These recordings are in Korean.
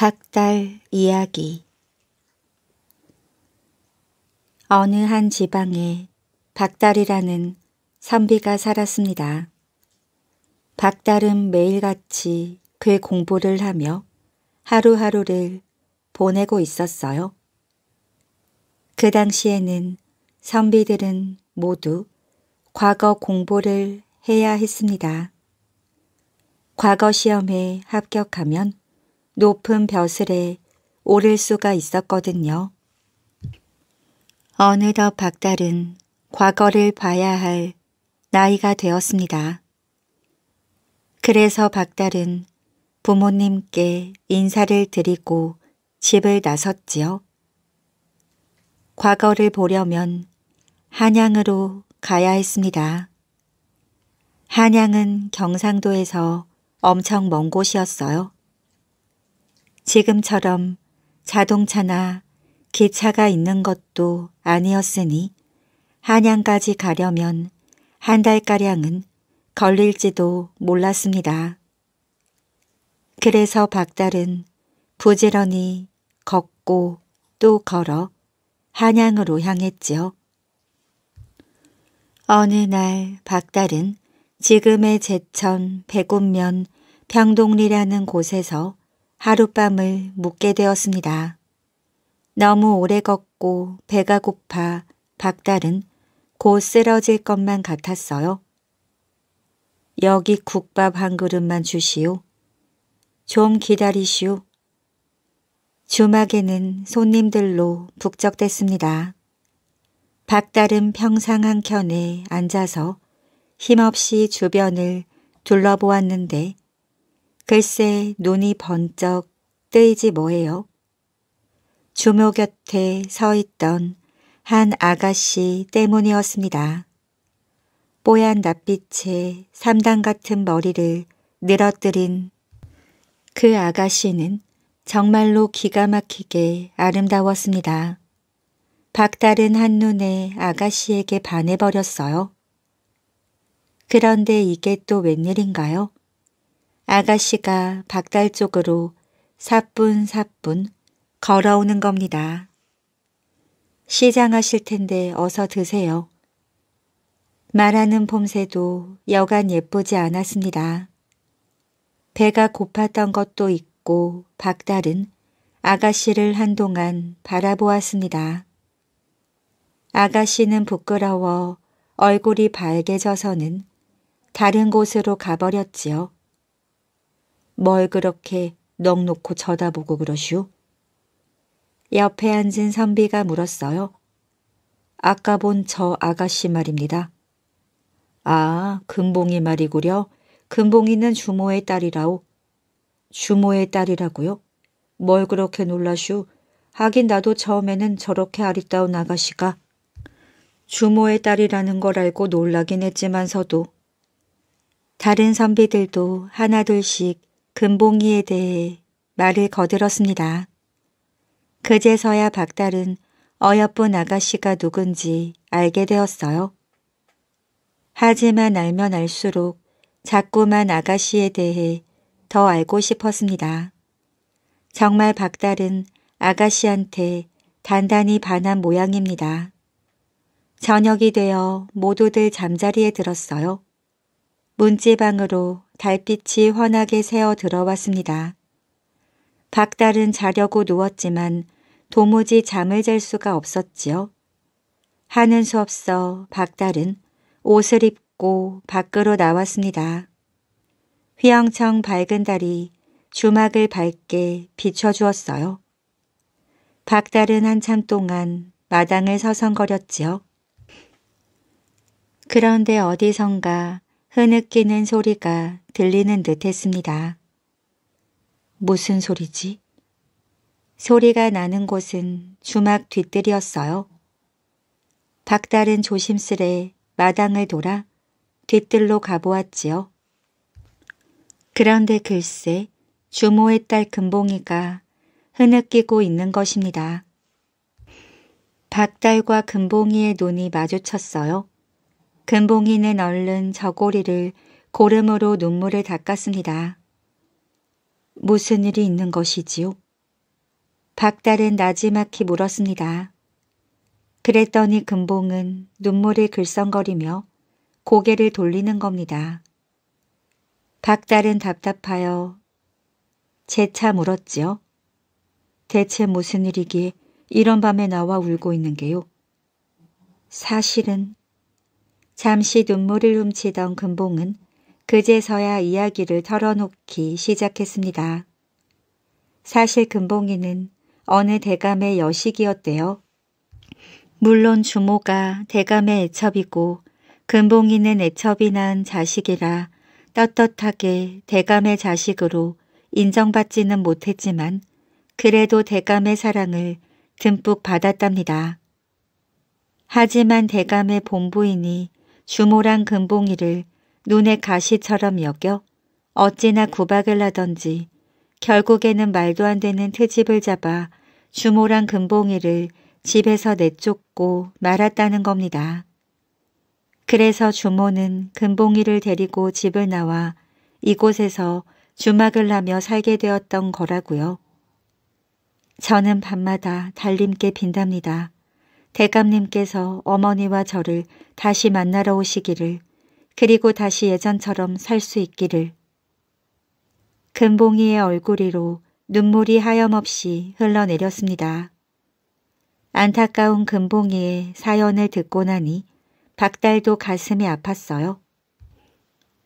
박달 이야기 어느 한 지방에 박달이라는 선비가 살았습니다. 박달은 매일같이 그 공부를 하며 하루하루를 보내고 있었어요. 그 당시에는 선비들은 모두 과거 공부를 해야 했습니다. 과거 시험에 합격하면 높은 벼슬에 오를 수가 있었거든요. 어느덧 박달은 과거를 봐야 할 나이가 되었습니다. 그래서 박달은 부모님께 인사를 드리고 집을 나섰지요. 과거를 보려면 한양으로 가야 했습니다. 한양은 경상도에서 엄청 먼 곳이었어요. 지금처럼 자동차나 기차가 있는 것도 아니었으니 한양까지 가려면 한 달가량은 걸릴지도 몰랐습니다. 그래서 박달은 부지런히 걷고 또 걸어 한양으로 향했지요. 어느 날 박달은 지금의 제천 백운면 평동리라는 곳에서 하룻밤을 묵게 되었습니다. 너무 오래 걷고 배가 고파 박달은 곧 쓰러질 것만 같았어요. 여기 국밥 한 그릇만 주시오. 좀 기다리시오. 주막에는 손님들로 북적댔습니다. 박달은 평상 한켠에 앉아서 힘없이 주변을 둘러보았는데 글쎄 눈이 번쩍 뜨이지 뭐예요. 주모 곁에 서 있던 한 아가씨 때문이었습니다. 뽀얀 낯빛에 삼단 같은 머리를 늘어뜨린 그 아가씨는 정말로 기가 막히게 아름다웠습니다. 박다른 한눈에 아가씨에게 반해버렸어요. 그런데 이게 또 웬일인가요? 아가씨가 박달 쪽으로 사뿐사뿐 걸어오는 겁니다. 시장하실 텐데 어서 드세요. 말하는 봄새도 여간 예쁘지 않았습니다. 배가 고팠던 것도 있고 박달은 아가씨를 한동안 바라보았습니다. 아가씨는 부끄러워 얼굴이 밝게져서는 다른 곳으로 가버렸지요. 뭘 그렇게 넋놓고 쳐다보고 그러슈? 옆에 앉은 선비가 물었어요. 아까 본 저 아가씨 말입니다. 아, 금봉이 말이구려. 금봉이는 주모의 딸이라오. 주모의 딸이라고요? 뭘 그렇게 놀라슈? 하긴 나도 처음에는 저렇게 아리따운 아가씨가 주모의 딸이라는 걸 알고 놀라긴 했지만서도 다른 선비들도 하나둘씩 금봉이에 대해 말을 거들었습니다. 그제서야 박달은 어여쁜 아가씨가 누군지 알게 되었어요. 하지만 알면 알수록 자꾸만 아가씨에 대해 더 알고 싶었습니다. 정말 박달은 아가씨한테 단단히 반한 모양입니다. 저녁이 되어 모두들 잠자리에 들었어요. 문지방으로 달빛이 환하게 새어 들어왔습니다. 박달은 자려고 누웠지만 도무지 잠을 잘 수가 없었지요. 하는 수 없어 박달은 옷을 입고 밖으로 나왔습니다. 휘황청 밝은 달이 주막을 밝게 비춰주었어요. 박달은 한참 동안 마당을 서성거렸지요. 그런데 어디선가 흐느끼는 소리가 들리는 듯 했습니다. 무슨 소리지? 소리가 나는 곳은 주막 뒤뜰이었어요. 박달은 조심스레 마당을 돌아 뒤뜰로 가보았지요. 그런데 글쎄 주모의 딸 금봉이가 흐느끼고 있는 것입니다. 박달과 금봉이의 눈이 마주쳤어요. 금봉이는 얼른 저고리를 고름으로 눈물을 닦았습니다. 무슨 일이 있는 것이지요? 박달은 나지막히 물었습니다. 그랬더니 금봉은 눈물을 글썽거리며 고개를 돌리는 겁니다. 박달은 답답하여 재차 물었지요. 대체 무슨 일이기에 이런 밤에 나와 울고 있는 게요? 사실은 잠시 눈물을 훔치던 금봉은 그제서야 이야기를 털어놓기 시작했습니다. 사실 금봉이는 어느 대감의 여식이었대요. 물론 주모가 대감의 애첩이고 금봉이는 애첩이 난 자식이라 떳떳하게 대감의 자식으로 인정받지는 못했지만 그래도 대감의 사랑을 듬뿍 받았답니다. 하지만 대감의 본부인이 주모랑 금봉이를 눈에 가시처럼 여겨 어찌나 구박을 하던지 결국에는 말도 안 되는 트집을 잡아 주모랑 금봉이를 집에서 내쫓고 말았다는 겁니다. 그래서 주모는 금봉이를 데리고 집을 나와 이곳에서 주막을 하며 살게 되었던 거라고요. 저는 밤마다 달님께 빈답니다. 대감님께서 어머니와 저를 다시 만나러 오시기를 그리고 다시 예전처럼 살 수 있기를 금봉이의 얼굴 이로 눈물이 하염없이 흘러내렸습니다. 안타까운 금봉이의 사연을 듣고 나니 박달도 가슴이 아팠어요.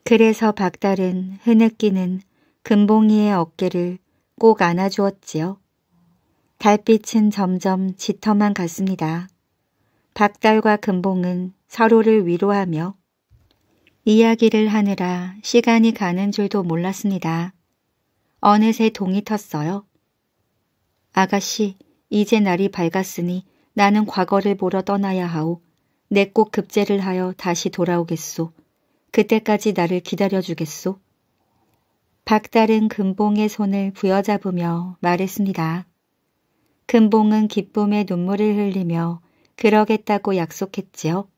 그래서 박달은 흐느끼는 금봉이의 어깨를 꼭 안아주었지요. 달빛은 점점 짙어만 갔습니다. 박달과 금봉은 서로를 위로하며 이야기를 하느라 시간이 가는 줄도 몰랐습니다. 어느새 동이 텄어요. 아가씨, 이제 날이 밝았으니 나는 과거를 보러 떠나야 하오. 내 꼭 급제를 하여 다시 돌아오겠소. 그때까지 나를 기다려주겠소. 박달은 금봉의 손을 부여잡으며 말했습니다. 금봉은 기쁨의 눈물을 흘리며 그러겠다고 약속했지요.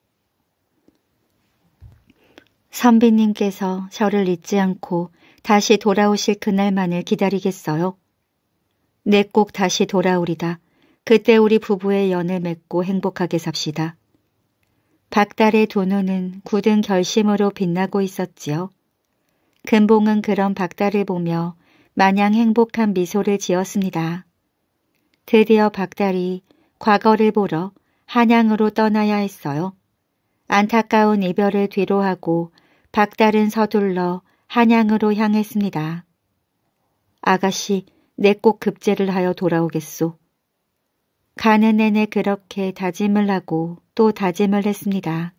선비님께서 저를 잊지 않고 다시 돌아오실 그날만을 기다리겠어요. 내 네, 꼭 다시 돌아오리다. 그때 우리 부부의 연을 맺고 행복하게 삽시다. 박달의 두 눈은 굳은 결심으로 빛나고 있었지요. 금봉은 그런 박달을 보며 마냥 행복한 미소를 지었습니다. 드디어 박달이 과거를 보러 한양으로 떠나야 했어요. 안타까운 이별을 뒤로하고 박달은 서둘러 한양으로 향했습니다. 아가씨, 내 꼭 급제를 하여 돌아오겠소. 가는 내내 그렇게 다짐을 하고 또 다짐을 했습니다.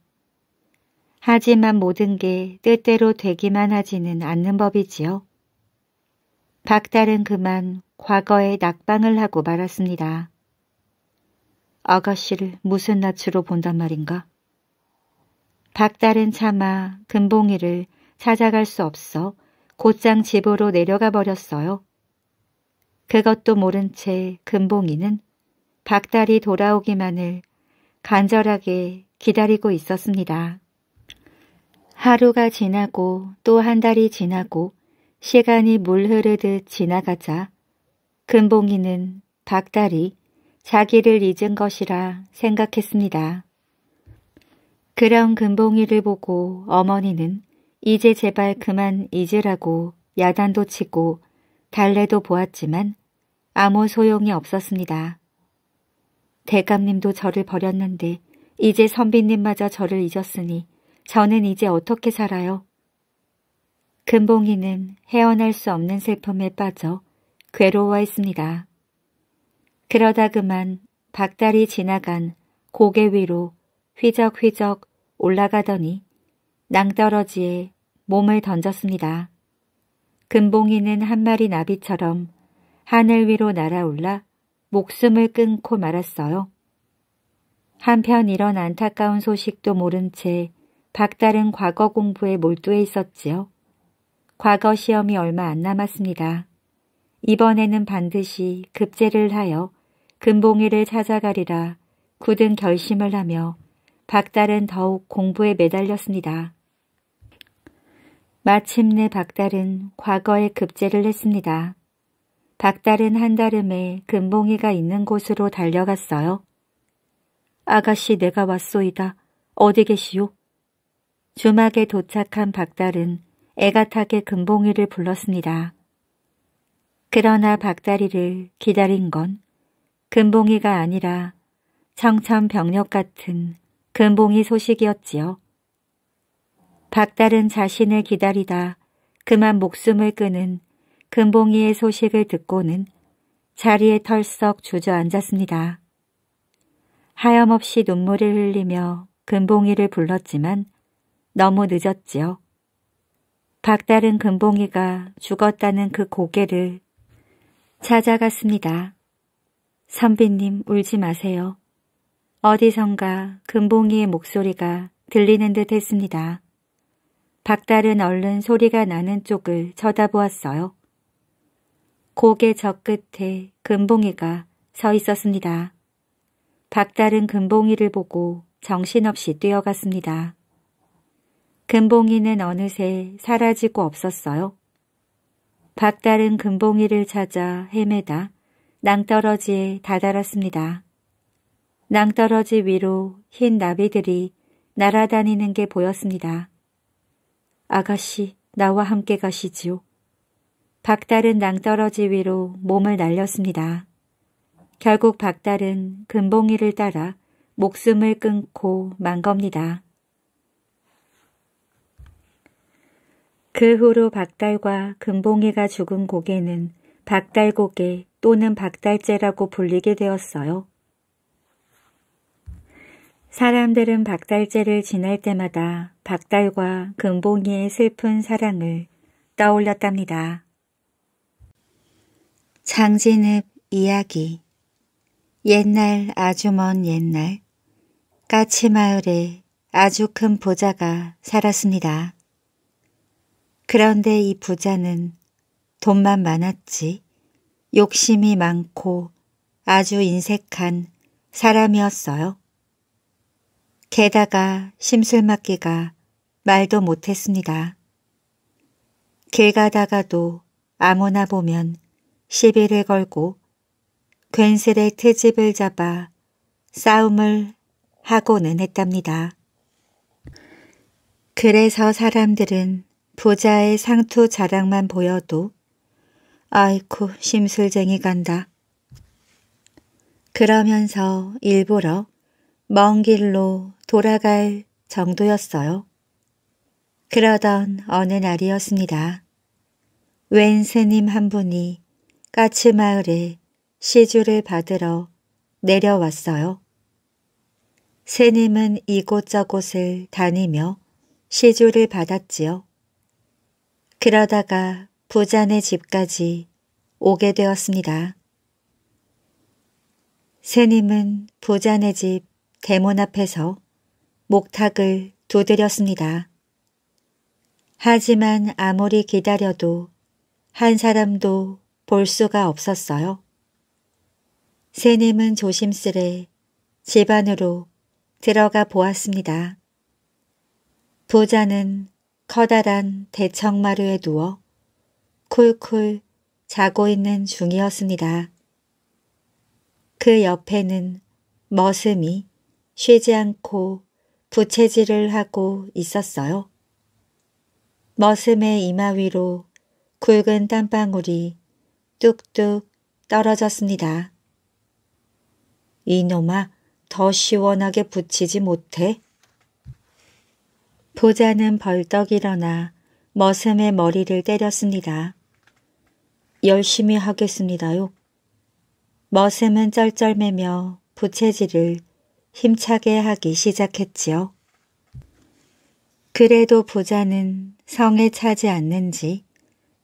하지만 모든 게 뜻대로 되기만 하지는 않는 법이지요. 박달은 그만 과거에 낙방을 하고 말았습니다. 아가씨를 무슨 낯으로 본단 말인가? 박달은 차마 금봉이를 찾아갈 수 없어 곧장 집으로 내려가 버렸어요. 그것도 모른 채 금봉이는 박달이 돌아오기만을 간절하게 기다리고 있었습니다. 하루가 지나고 또 한 달이 지나고 시간이 물 흐르듯 지나가자 금봉이는 박달이 자기를 잊은 것이라 생각했습니다. 그런 금봉이를 보고 어머니는 이제 제발 그만 잊으라고 야단도 치고 달래도 보았지만 아무 소용이 없었습니다. 대감님도 저를 버렸는데 이제 선비님마저 저를 잊었으니 저는 이제 어떻게 살아요? 금봉이는 헤어날 수 없는 슬픔에 빠져 괴로워했습니다. 그러다 그만 박달이 지나간 고개 위로 휘적휘적 올라가더니 낭떠러지에 몸을 던졌습니다. 금봉이는 한 마리 나비처럼 하늘 위로 날아올라 목숨을 끊고 말았어요. 한편 이런 안타까운 소식도 모른 채 박달은 과거 공부에 몰두해 있었지요. 과거 시험이 얼마 안 남았습니다. 이번에는 반드시 급제를 하여 금봉이를 찾아가리라 굳은 결심을 하며 박달은 더욱 공부에 매달렸습니다. 마침내 박달은 과거에 급제를 했습니다. 박달은 한달음에 금봉이가 있는 곳으로 달려갔어요. 아가씨 내가 왔소이다. 어디 계시오? 주막에 도착한 박달은 애가타게 금봉이를 불렀습니다. 그러나 박다리를 기다린 건 금봉이가 아니라 청천벽력 같은 금봉이 소식이었지요. 박달은 자신을 기다리다 그만 목숨을 끄는 금봉이의 소식을 듣고는 자리에 털썩 주저앉았습니다. 하염없이 눈물을 흘리며 금봉이를 불렀지만 너무 늦었지요. 박달은 금봉이가 죽었다는 그 고개를 찾아갔습니다. 선비님 울지 마세요. 어디선가 금봉이의 목소리가 들리는 듯 했습니다. 박달은 얼른 소리가 나는 쪽을 쳐다보았어요. 고개 저 끝에 금봉이가 서 있었습니다. 박달은 금봉이를 보고 정신없이 뛰어갔습니다. 금봉이는 어느새 사라지고 없었어요. 박달은 금봉이를 찾아 헤매다 낭떠러지에 다다랐습니다. 낭떠러지 위로 흰 나비들이 날아다니는 게 보였습니다. 아가씨, 나와 함께 가시지요. 박달은 낭떠러지 위로 몸을 날렸습니다. 결국 박달은 금봉이를 따라 목숨을 끊고 만 겁니다. 그 후로 박달과 금봉이가 죽은 고개는 박달고개 또는 박달재라고 불리게 되었어요. 사람들은 박달재를 지날 때마다 박달과 금봉이의 슬픈 사랑을 떠올렸답니다. 장진읍 이야기 옛날 아주 먼 옛날 까치마을에 아주 큰 부자가 살았습니다. 그런데 이 부자는 돈만 많았지. 욕심이 많고 아주 인색한 사람이었어요. 게다가 심술맞기가 말도 못했습니다. 길 가다가도 아무나 보면 시비를 걸고 괜스레 트집을 잡아 싸움을 하고는 했답니다. 그래서 사람들은 부자의 상투 자락만 보여도 아이쿠 심술쟁이 간다. 그러면서 일부러 먼 길로 돌아갈 정도였어요. 그러던 어느 날이었습니다. 웬 스님 한 분이 까치마을에 시주를 받으러 내려왔어요. 스님은 이곳저곳을 다니며 시주를 받았지요. 그러다가 부자네 집까지 오게 되었습니다. 새님은 부자네집 대문 앞에서 목탁을 두드렸습니다. 하지만 아무리 기다려도 한 사람도 볼 수가 없었어요. 새님은 조심스레 집 안으로 들어가 보았습니다. 부자는 커다란 대청마루에 누워 쿨쿨 자고 있는 중이었습니다. 그 옆에는 머슴이 쉬지 않고 부채질을 하고 있었어요. 머슴의 이마 위로 굵은 땀방울이 뚝뚝 떨어졌습니다. 이놈아 더 시원하게 붙이지 못해? 부자는 벌떡 일어나 머슴의 머리를 때렸습니다. 열심히 하겠습니다요. 머슴은 쩔쩔매며 부채질을 힘차게 하기 시작했지요. 그래도 부자는 성에 차지 않는지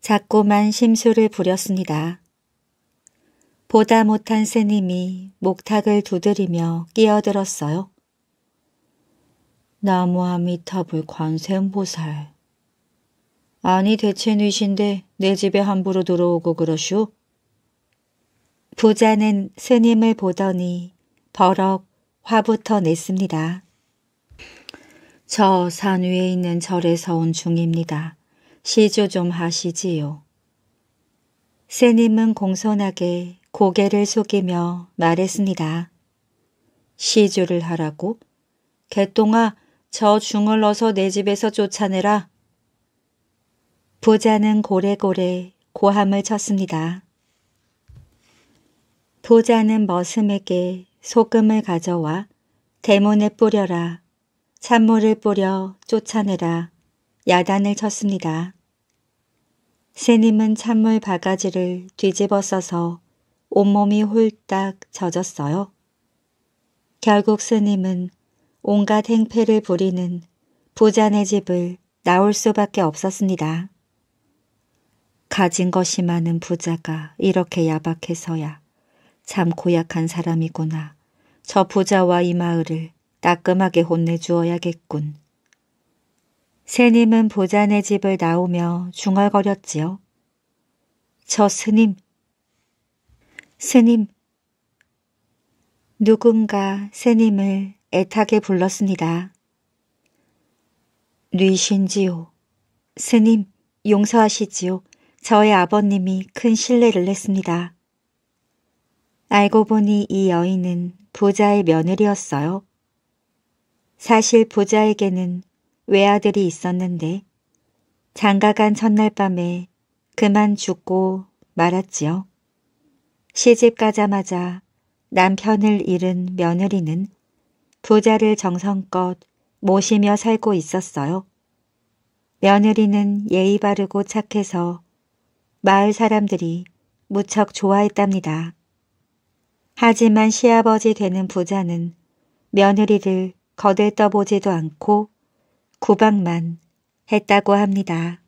자꾸만 심술을 부렸습니다. 보다 못한 스님이 목탁을 두드리며 끼어들었어요. 나무아미타불 관세음보살 아니 대체 뉘신데 내 집에 함부로 들어오고 그러슈? 부자는 스님을 보더니 버럭 화부터 냈습니다. 저 산 위에 있는 절에서 온 중입니다. 시조 좀 하시지요. 스님은 공손하게 고개를 숙이며 말했습니다. 시조를 하라고? 개똥아, 저 중을 넣어서 내 집에서 쫓아내라. 부자는 고래고래 고함을 쳤습니다. 부자는 머슴에게 소금을 가져와 대문에 뿌려라. 찬물을 뿌려 쫓아내라. 야단을 쳤습니다. 스님은 찬물 바가지를 뒤집어 써서 온몸이 홀딱 젖었어요. 결국 스님은 온갖 행패를 부리는 부자네 집을 나올 수밖에 없었습니다. 가진 것이 많은 부자가 이렇게 야박해서야 참 고약한 사람이구나. 저 부자와 이 마을을 따끔하게 혼내주어야겠군. 스님은 보자네 집을 나오며 중얼거렸지요. 저 스님, 스님, 누군가 스님을 애타게 불렀습니다. 뉘신지요. 스님, 용서하시지요. 저의 아버님이 큰 신뢰를 냈습니다 알고 보니 이 여인은 부자의 며느리였어요. 사실 부자에게는 외아들이 있었는데 장가간 첫날 밤에 그만 죽고 말았지요. 시집 가자마자 남편을 잃은 며느리는 부자를 정성껏 모시며 살고 있었어요. 며느리는 예의 바르고 착해서 마을 사람들이 무척 좋아했답니다. 하지만 시아버지 되는 부자는 며느리를 거들떠보지도 않고 구박만 했다고 합니다.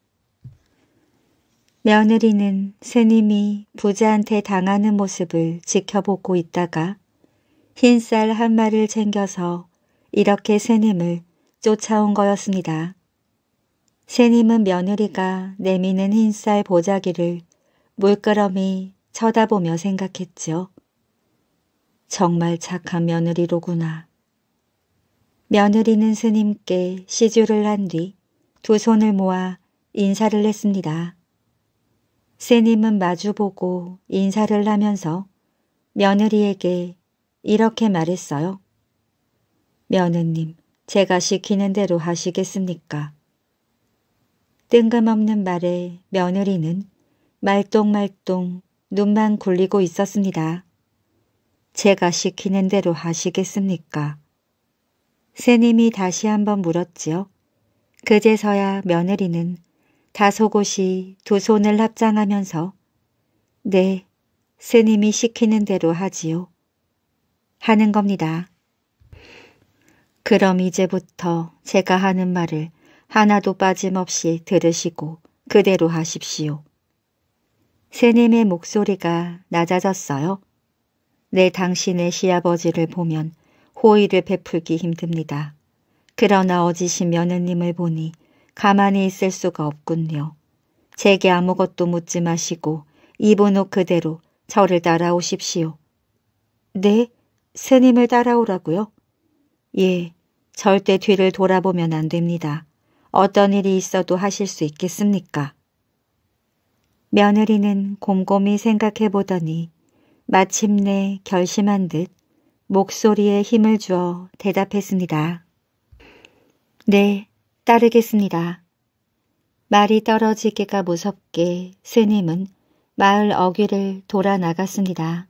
며느리는 스님이 부자한테 당하는 모습을 지켜보고 있다가 흰쌀한 마리를 챙겨서 이렇게 스님을 쫓아온 거였습니다. 신님은 며느리가 내미는 흰쌀 보자기를 물끄러미 쳐다보며 생각했지요. 정말 착한 며느리로구나. 며느리는 스님께 시주를 한 뒤 두 손을 모아 인사를 했습니다. 스님은 마주보고 인사를 하면서 며느리에게 이렇게 말했어요. 며느님, 제가 시키는 대로 하시겠습니까? 뜬금없는 말에 며느리는 말똥말똥 눈만 굴리고 있었습니다. 제가 시키는 대로 하시겠습니까? 새님이 다시 한번 물었지요. 그제서야 며느리는 다소곳이 두 손을 합장하면서 네, 스님이 시키는 대로 하지요. 하는 겁니다. 그럼 이제부터 제가 하는 말을 하나도 빠짐없이 들으시고 그대로 하십시오. 새님의 목소리가 낮아졌어요. 내 당신의 시아버지를 보면 호의를 베풀기 힘듭니다. 그러나 어지신 며느님을 보니 가만히 있을 수가 없군요. 제게 아무것도 묻지 마시고 이은옷 그대로 저를 따라오십시오. 네? 새님을 따라오라고요? 예, 절대 뒤를 돌아보면 안 됩니다. 어떤 일이 있어도 하실 수 있겠습니까? 며느리는 곰곰이 생각해 보더니 마침내 결심한 듯 목소리에 힘을 주어 대답했습니다. 네, 따르겠습니다. 말이 떨어지기가 무섭게 스님은 마을 어귀를 돌아 나갔습니다.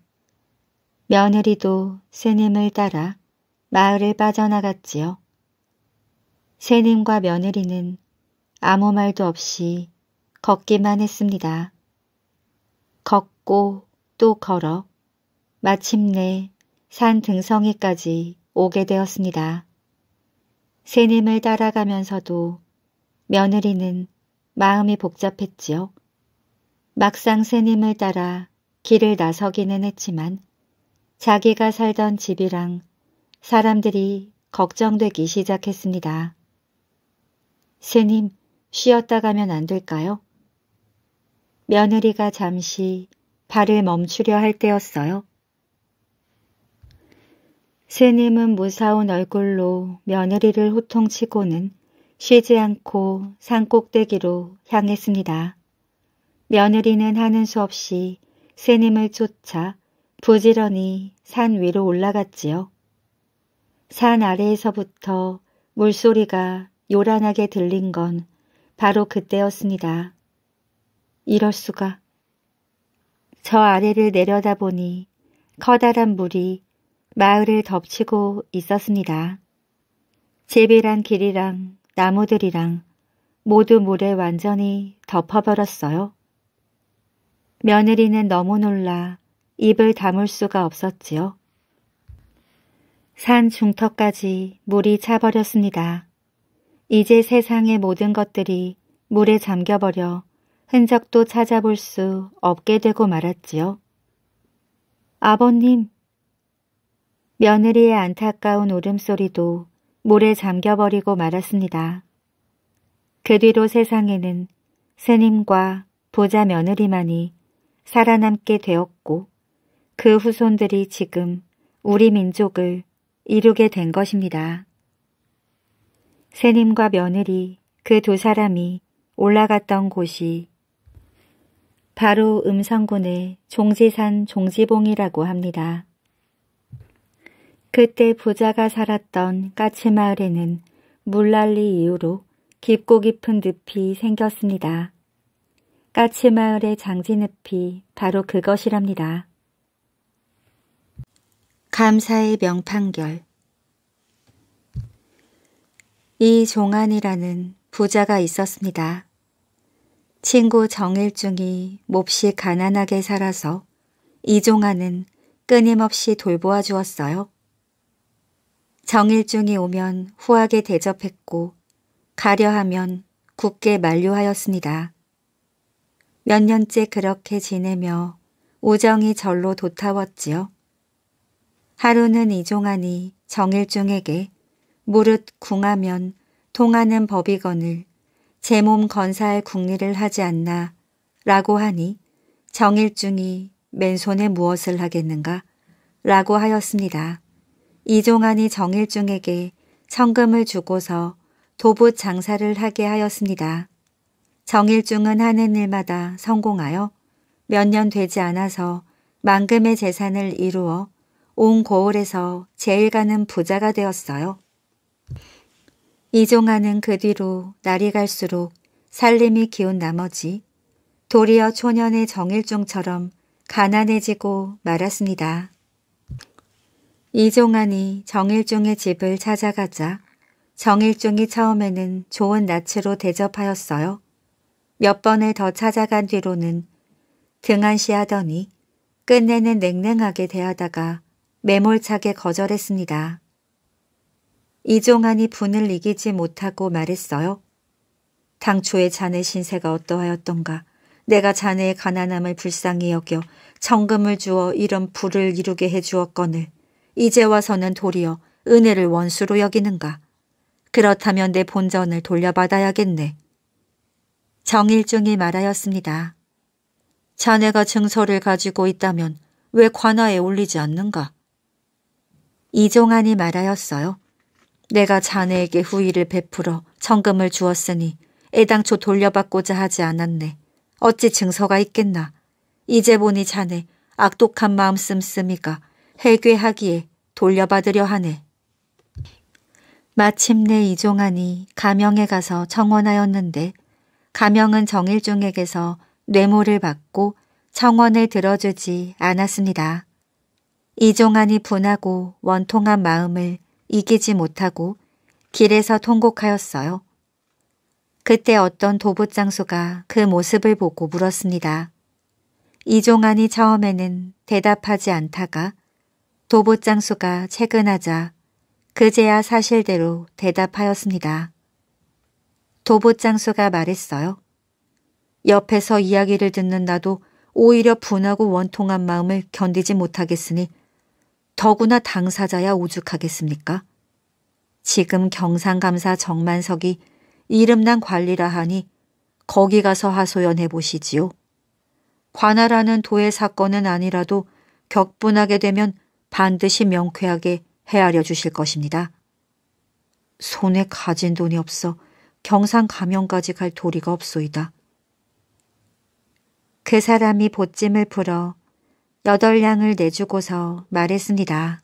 며느리도 스님을 따라 마을을 빠져나갔지요. 새님과 며느리는 아무 말도 없이 걷기만 했습니다. 걷고 또 걸어 마침내 산 등성이까지 오게 되었습니다. 새님을 따라가면서도 며느리는 마음이 복잡했지요. 막상 새님을 따라 길을 나서기는 했지만 자기가 살던 집이랑 사람들이 걱정되기 시작했습니다. 스님, 쉬었다 가면 안 될까요? 며느리가 잠시 발을 멈추려 할 때였어요. 스님은 무사운 얼굴로 며느리를 호통치고는 쉬지 않고 산꼭대기로 향했습니다. 며느리는 하는 수 없이 스님을 쫓아 부지런히 산 위로 올라갔지요. 산 아래에서부터 물소리가 요란하게 들린 건 바로 그때였습니다. 이럴 수가. 저 아래를 내려다보니 커다란 물이 마을을 덮치고 있었습니다. 제비랑 길이랑 나무들이랑 모두 물에 완전히 덮어버렸어요. 며느리는 너무 놀라 입을 다물 수가 없었지요. 산 중턱까지 물이 차버렸습니다. 이제 세상의 모든 것들이 물에 잠겨버려 흔적도 찾아볼 수 없게 되고 말았지요. 아버님! 며느리의 안타까운 울음소리도 물에 잠겨버리고 말았습니다. 그 뒤로 세상에는 스님과 부자 며느리만이 살아남게 되었고 그 후손들이 지금 우리 민족을 이루게 된 것입니다. 새님과 며느리 그 두 사람이 올라갔던 곳이 바로 음성군의 종지산 종지봉이라고 합니다. 그때 부자가 살았던 까치마을에는 물난리 이후로 깊고 깊은 늪이 생겼습니다. 까치마을의 장지늪이 바로 그것이랍니다. 감사의 명판결 이종안이라는 부자가 있었습니다. 친구 정일중이 몹시 가난하게 살아서 이종안은 끊임없이 돌보아 주었어요. 정일중이 오면 후하게 대접했고 가려하면 굳게 만류하였습니다. 몇 년째 그렇게 지내며 우정이 절로 도타웠지요 하루는 이종안이 정일중에게 무릇 궁하면 통하는 법이거늘 제몸 건사의 국리를 하지 않나 라고 하니 정일중이 맨손에 무엇을 하겠는가 라고 하였습니다. 이종환이 정일중에게 천금을 주고서 도부 장사를 하게 하였습니다. 정일중은 하는 일마다 성공하여 몇 년 되지 않아서 만금의 재산을 이루어 온 고을에서 제일 가는 부자가 되었어요. 이종하는그 뒤로 날이 갈수록 살림이 기운 나머지 도리어 초년의 정일종처럼 가난해지고 말았습니다. 이종환이 정일종의 집을 찾아가자 정일종이 처음에는 좋은 낯으로 대접하였어요. 몇 번을 더 찾아간 뒤로는 등한시하더니 끝내는 냉랭하게 대하다가 매몰차게 거절했습니다. 이종환이 분을 이기지 못하고 말했어요. 당초에 자네 신세가 어떠하였던가. 내가 자네의 가난함을 불쌍히 여겨 정금을 주어 이런 부를 이루게 해주었거늘. 이제 와서는 도리어 은혜를 원수로 여기는가. 그렇다면 내 본전을 돌려받아야겠네. 정일중이 말하였습니다. 자네가 증서를 가지고 있다면 왜 관아에 올리지 않는가? 이종환이 말하였어요. 내가 자네에게 후의를 베풀어 청금을 주었으니 애당초 돌려받고자 하지 않았네. 어찌 증서가 있겠나. 이제 보니 자네 악독한 마음 씀씀이가 해괴하기에 돌려받으려 하네. 마침내 이종환이 가명에 가서 청원하였는데 가명은 정일중에게서 뇌물을 받고 청원을 들어주지 않았습니다. 이종환이 분하고 원통한 마음을 이기지 못하고 길에서 통곡하였어요. 그때 어떤 도부장수가 그 모습을 보고 물었습니다. 이종환이 처음에는 대답하지 않다가 도부장수가 퇴근하자 그제야 사실대로 대답하였습니다. 도부장수가 말했어요. 옆에서 이야기를 듣는 나도 오히려 분하고 원통한 마음을 견디지 못하겠으니 더구나 당사자야 오죽하겠습니까? 지금 경상감사 정만석이 이름난 관리라 하니 거기 가서 하소연해 보시지요. 관할하는 도의 사건은 아니라도 격분하게 되면 반드시 명쾌하게 헤아려 주실 것입니다. 손에 가진 돈이 없어 경상 가면까지 갈 도리가 없소이다. 그 사람이 보찜을 풀어 여덟 냥을 내주고서 말했습니다.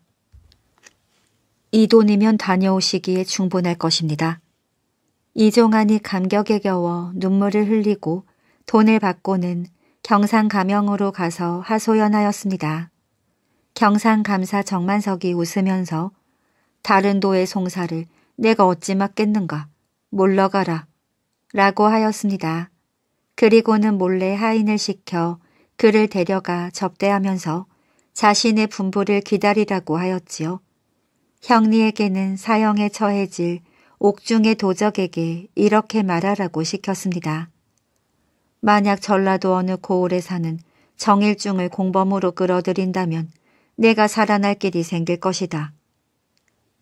이 돈이면 다녀오시기에 충분할 것입니다. 이종환이 감격에 겨워 눈물을 흘리고 돈을 받고는 경상감영으로 가서 하소연하였습니다. 경상감사 정만석이 웃으면서 다른 도의 송사를 내가 어찌 맡겠는가 몰러가라 라고 하였습니다. 그리고는 몰래 하인을 시켜 그를 데려가 접대하면서 자신의 분부를 기다리라고 하였지요. 형리에게는 사형에 처해질 옥중의 도적에게 이렇게 말하라고 시켰습니다. 만약 전라도 어느 고을에 사는 정일중을 공범으로 끌어들인다면 내가 살아날 길이 생길 것이다.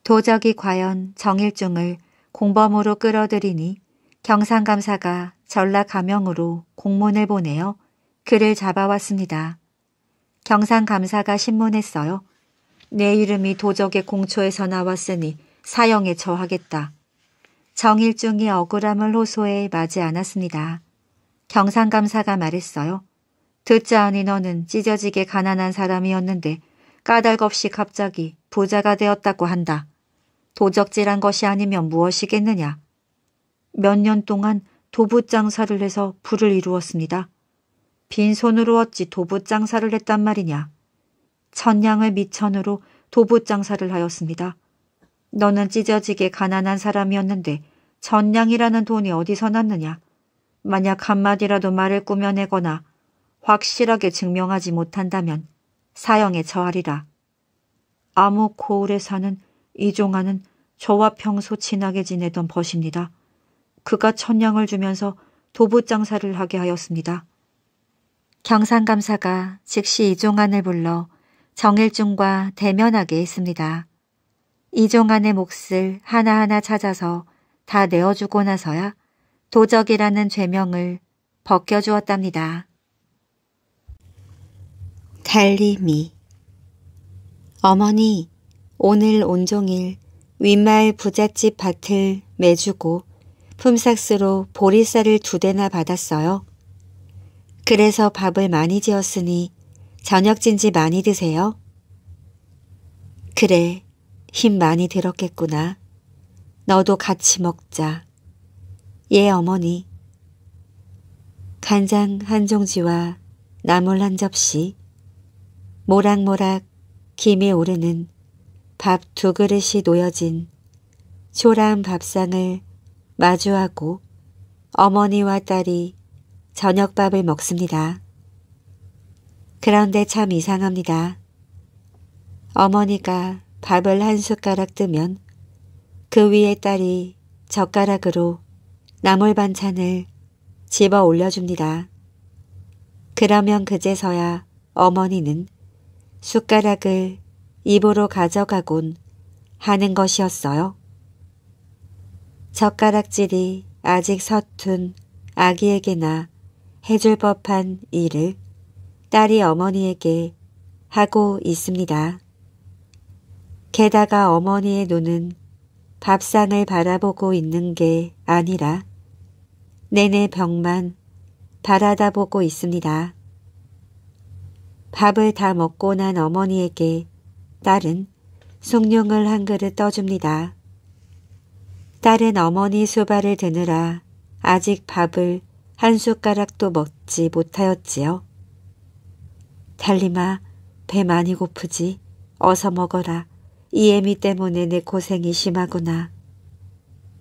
도적이 과연 정일중을 공범으로 끌어들이니 경상감사가 전라 가명으로 공문을 보내어 그를 잡아왔습니다. 경상감사가 신문했어요. 내 이름이 도적의 공초에서 나왔으니 사형에 처하겠다. 정일중이 억울함을 호소해 마지 않았습니다. 경상감사가 말했어요. 듣자 하니 너는 찢어지게 가난한 사람이었는데 까닭없이 갑자기 부자가 되었다고 한다. 도적질한 것이 아니면 무엇이겠느냐. 몇 년 동안 도부 장사를 해서 부를 이루었습니다. 빈손으로 어찌 도부장사를 했단 말이냐. 천냥을 미천으로 도부장사를 하였습니다. 너는 찢어지게 가난한 사람이었는데 천냥이라는 돈이 어디서 났느냐. 만약 한마디라도 말을 꾸며내거나 확실하게 증명하지 못한다면 사형에 처하리라. 아무 고을에 사는 이종아는 저와 평소 친하게 지내던 벗입니다. 그가 천냥을 주면서 도부 장사를 하게 하였습니다. 경상감사가 즉시 이종환을 불러 정일중과 대면하게 했습니다. 이종환의 몫을 하나하나 찾아서 다 내어주고 나서야 도적이라는 죄명을 벗겨주었답니다. 달리미 어머니, 오늘 온종일 윗마을 부잣집 밭을 매주고 품삯으로 보리쌀을 두 대나 받았어요. 그래서 밥을 많이 지었으니 저녁 진지 많이 드세요. 그래, 힘 많이 들었겠구나. 너도 같이 먹자. 예, 어머니. 간장 한 종지와 나물 한 접시, 모락모락 김이 오르는 밥 두 그릇이 놓여진 초라한 밥상을 마주하고 어머니와 딸이 저녁밥을 먹습니다. 그런데 참 이상합니다. 어머니가 밥을 한 숟가락 뜨면 그 위에 딸이 젓가락으로 나물 반찬을 집어 올려줍니다. 그러면 그제서야 어머니는 숟가락을 입으로 가져가곤 하는 것이었어요. 젓가락질이 아직 서툰 아기에게나 해줄 법한 일을 딸이 어머니에게 하고 있습니다. 게다가 어머니의 눈은 밥상을 바라보고 있는 게 아니라 내내 병만 바라다 보고 있습니다. 밥을 다 먹고 난 어머니에게 딸은 숭늉을 한 그릇 떠줍니다. 딸은 어머니 수발을 드느라 아직 밥을 한 숟가락도 먹지 못하였지요. 달리마, 배 많이 고프지? 어서 먹어라. 이 애미 때문에 내 고생이 심하구나.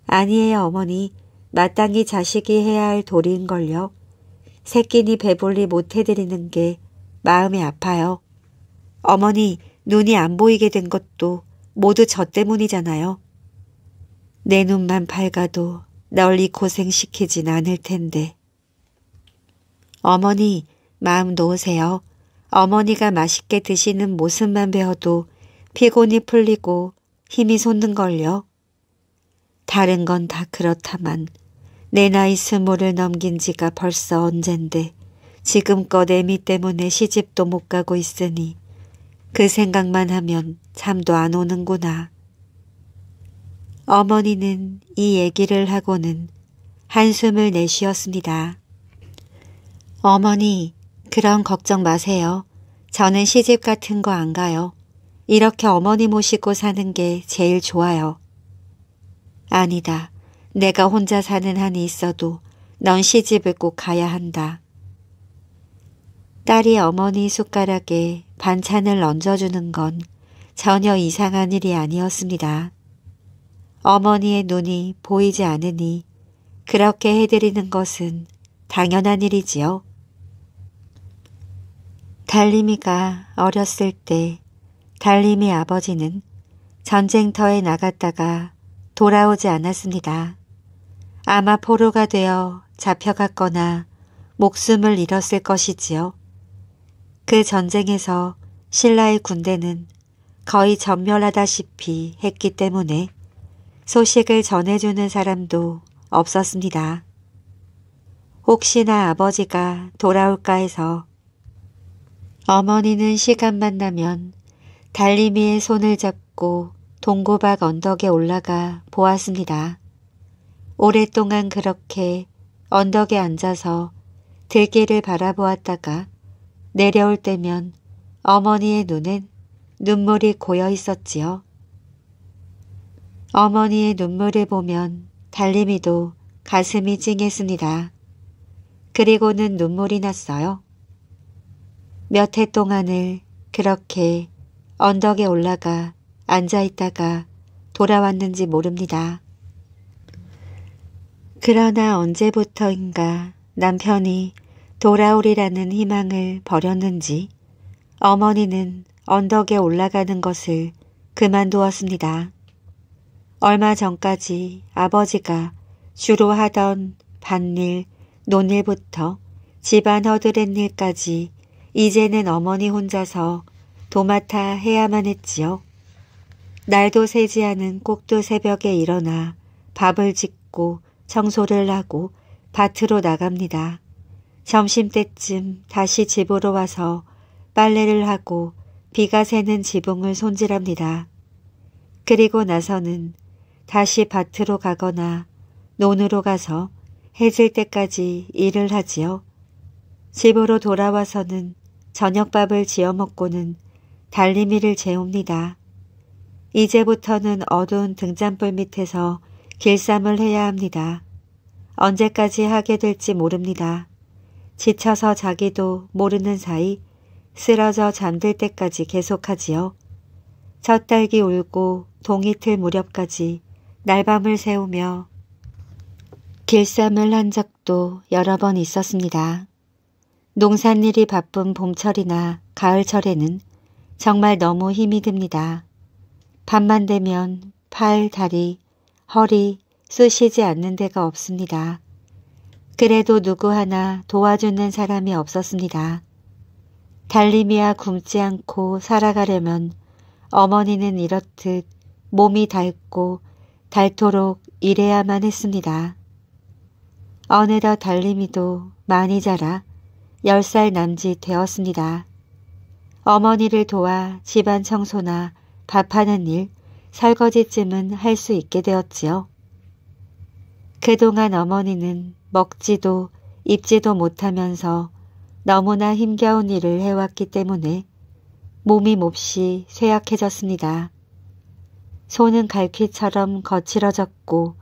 아니에요, 어머니. 마땅히 자식이 해야 할 도리인걸요. 새끼니 배불리 못해드리는 게 마음이 아파요. 어머니, 눈이 안 보이게 된 것도 모두 저 때문이잖아요. 내 눈만 밝아도 널이 고생시키진 않을 텐데. 어머니, 마음 놓으세요. 어머니가 맛있게 드시는 모습만 배워도 피곤이 풀리고 힘이 솟는걸요. 다른 건 다 그렇다만 내 나이 스물을 넘긴 지가 벌써 언젠데 지금껏 애미 때문에 시집도 못 가고 있으니 그 생각만 하면 잠도 안 오는구나. 어머니는 이 얘기를 하고는 한숨을 내쉬었습니다. 어머니, 그런 걱정 마세요. 저는 시집 같은 거 안 가요. 이렇게 어머니 모시고 사는 게 제일 좋아요. 아니다. 내가 혼자 사는 한이 있어도 넌 시집을 꼭 가야 한다. 딸이 어머니 숟가락에 반찬을 얹어주는 건 전혀 이상한 일이 아니었습니다. 어머니의 눈이 보이지 않으니 그렇게 해드리는 것은 당연한 일이지요. 달림이가 어렸을 때 달림이 아버지는 전쟁터에 나갔다가 돌아오지 않았습니다. 아마 포로가 되어 잡혀갔거나 목숨을 잃었을 것이지요. 그 전쟁에서 신라의 군대는 거의 전멸하다시피 했기 때문에 소식을 전해주는 사람도 없었습니다. 혹시나 아버지가 돌아올까 해서 어머니는 시간만 나면 달리미의 손을 잡고 동고박 언덕에 올라가 보았습니다. 오랫동안 그렇게 언덕에 앉아서 들길을 바라보았다가 내려올 때면 어머니의 눈엔 눈물이 고여 있었지요. 어머니의 눈물을 보면 달림이도 가슴이 찡했습니다. 그리고는 눈물이 났어요. 몇해 동안을 그렇게 언덕에 올라가 앉아있다가 돌아왔는지 모릅니다. 그러나 언제부터인가 남편이 돌아오리라는 희망을 버렸는지 어머니는 언덕에 올라가는 것을 그만두었습니다. 얼마 전까지 아버지가 주로 하던 밭일, 논일부터 집안 허드렛일까지 이제는 어머니 혼자서 도맡아 해야만 했지요. 날도 새지 않은 꼭두 새벽에 일어나 밥을 짓고 청소를 하고 밭으로 나갑니다. 점심때쯤 다시 집으로 와서 빨래를 하고 비가 새는 지붕을 손질합니다. 그리고 나서는 다시 밭으로 가거나 논으로 가서 해질 때까지 일을 하지요. 집으로 돌아와서는 저녁밥을 지어 먹고는 달리미를 재웁니다. 이제부터는 어두운 등잔불 밑에서 길쌈을 해야 합니다. 언제까지 하게 될지 모릅니다. 지쳐서 자기도 모르는 사이 쓰러져 잠들 때까지 계속하지요. 첫 달기 울고 동이틀 무렵까지 날밤을 새우며 길쌈을 한 적도 여러 번 있었습니다. 농산일이 바쁜 봄철이나 가을철에는 정말 너무 힘이 듭니다. 밤만 되면 팔, 다리, 허리 쑤시지 않는 데가 없습니다. 그래도 누구 하나 도와주는 사람이 없었습니다. 달림이야 굶지 않고 살아가려면 어머니는 이렇듯 몸이 닳고 닳도록 일해야만 했습니다. 어느덧 달림이도 많이 자라 1 0살 남짓 되었습니다. 어머니를 도와 집안 청소나 밥하는 일, 설거지쯤은 할 수 있게 되었지요. 그동안 어머니는 먹지도 입지도 못하면서 너무나 힘겨운 일을 해왔기 때문에 몸이 몹시 쇠약해졌습니다. 손은 갈퀴처럼 거칠어졌고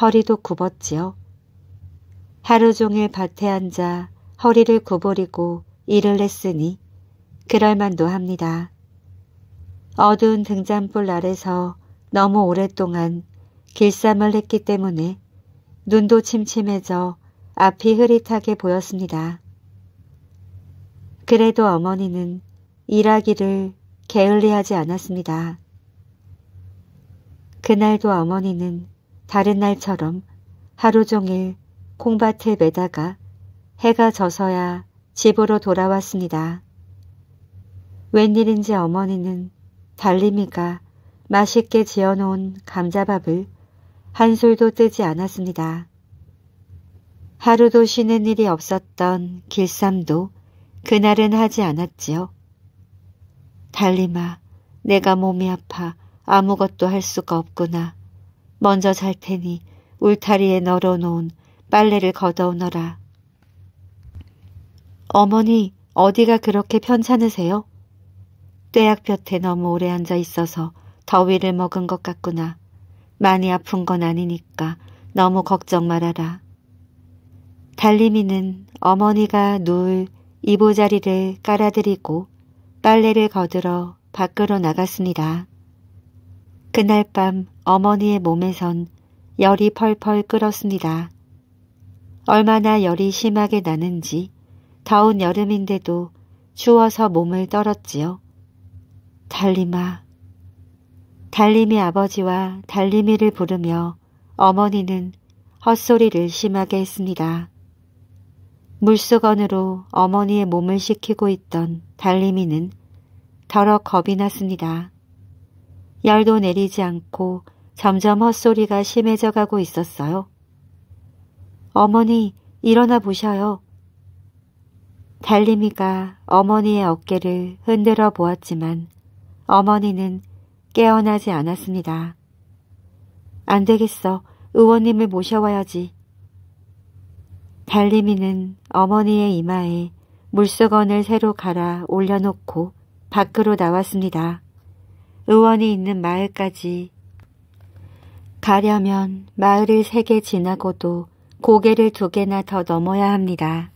허리도 굽었지요. 하루 종일 밭에 앉아 허리를 구부리고 일을 했으니 그럴만도 합니다. 어두운 등잔불 아래서 너무 오랫동안 길쌈을 했기 때문에 눈도 침침해져 앞이 흐릿하게 보였습니다. 그래도 어머니는 일하기를 게을리하지 않았습니다. 그날도 어머니는 다른 날처럼 하루 종일 콩밭을 매다가 해가 져서야 집으로 돌아왔습니다. 웬일인지 어머니는 달림이가 맛있게 지어놓은 감자밥을 한 술도 뜨지 않았습니다. 하루도 쉬는 일이 없었던 길쌈도 그날은 하지 않았지요. 달림아, 내가 몸이 아파 아무것도 할 수가 없구나. 먼저 잘 테니 울타리에 널어놓은 빨래를 걷어오너라. 어머니, 어디가 그렇게 편찮으세요? 떼약볕에 너무 오래 앉아 있어서 더위를 먹은 것 같구나. 많이 아픈 건 아니니까 너무 걱정 말아라. 달리미는 어머니가 누울 이보자리를 깔아드리고 빨래를 거들어 밖으로 나갔습니다. 그날 밤 어머니의 몸에선 열이 펄펄 끓었습니다. 얼마나 열이 심하게 나는지 더운 여름인데도 추워서 몸을 떨었지요. 달림아. 달림이 아버지와 달림이를 부르며 어머니는 헛소리를 심하게 했습니다. 물수건으로 어머니의 몸을 식히고 있던 달림이는 더러 겁이 났습니다. 열도 내리지 않고 점점 헛소리가 심해져 가고 있었어요. 어머니 일어나 보셔요. 달림이가 어머니의 어깨를 흔들어 보았지만 어머니는 깨어나지 않았습니다. 안 되겠어. 의원님을 모셔와야지. 달림이는 어머니의 이마에 물수건을 새로 갈아 올려놓고 밖으로 나왔습니다. 의원이 있는 마을까지 가려면 마을을 세 개 지나고도 고개를 두 개나 더 넘어야 합니다.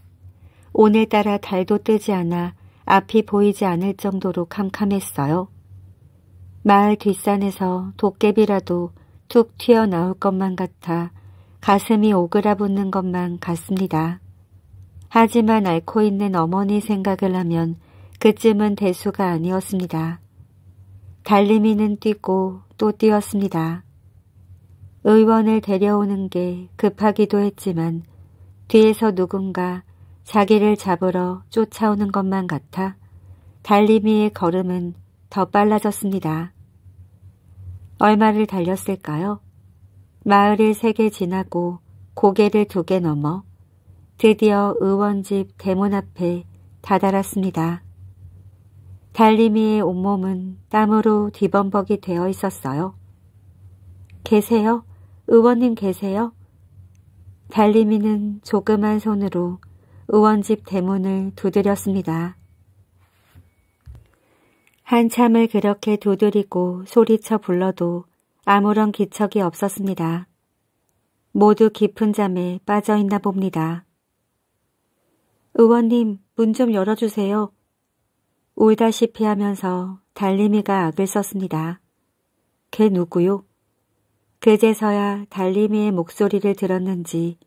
오늘따라 달도 뜨지 않아 앞이 보이지 않을 정도로 캄캄했어요. 마을 뒷산에서 도깨비라도 툭 튀어나올 것만 같아 가슴이 오그라붙는 것만 같습니다. 하지만 앓고 있는 어머니 생각을 하면 그쯤은 대수가 아니었습니다. 달림이는 뛰고 또 뛰었습니다. 의원을 데려오는 게 급하기도 했지만 뒤에서 누군가 자기를 잡으러 쫓아오는 것만 같아 달리미의 걸음은 더 빨라졌습니다. 얼마를 달렸을까요? 마을을 세 개 지나고 고개를 두 개 넘어 드디어 의원집 대문 앞에 다다랐습니다. 달리미의 온몸은 땀으로 뒤범벅이 되어 있었어요. 계세요? 의원님 계세요? 달리미는 조그만 손으로 의원집 대문을 두드렸습니다. 한참을 그렇게 두드리고 소리쳐 불러도 아무런 기척이 없었습니다. 모두 깊은 잠에 빠져있나 봅니다. 의원님, 문 좀 열어주세요. 울다시피 하면서 달림이가 악을 썼습니다. 걔 누구요? 그제서야 달림이의 목소리를 들었는지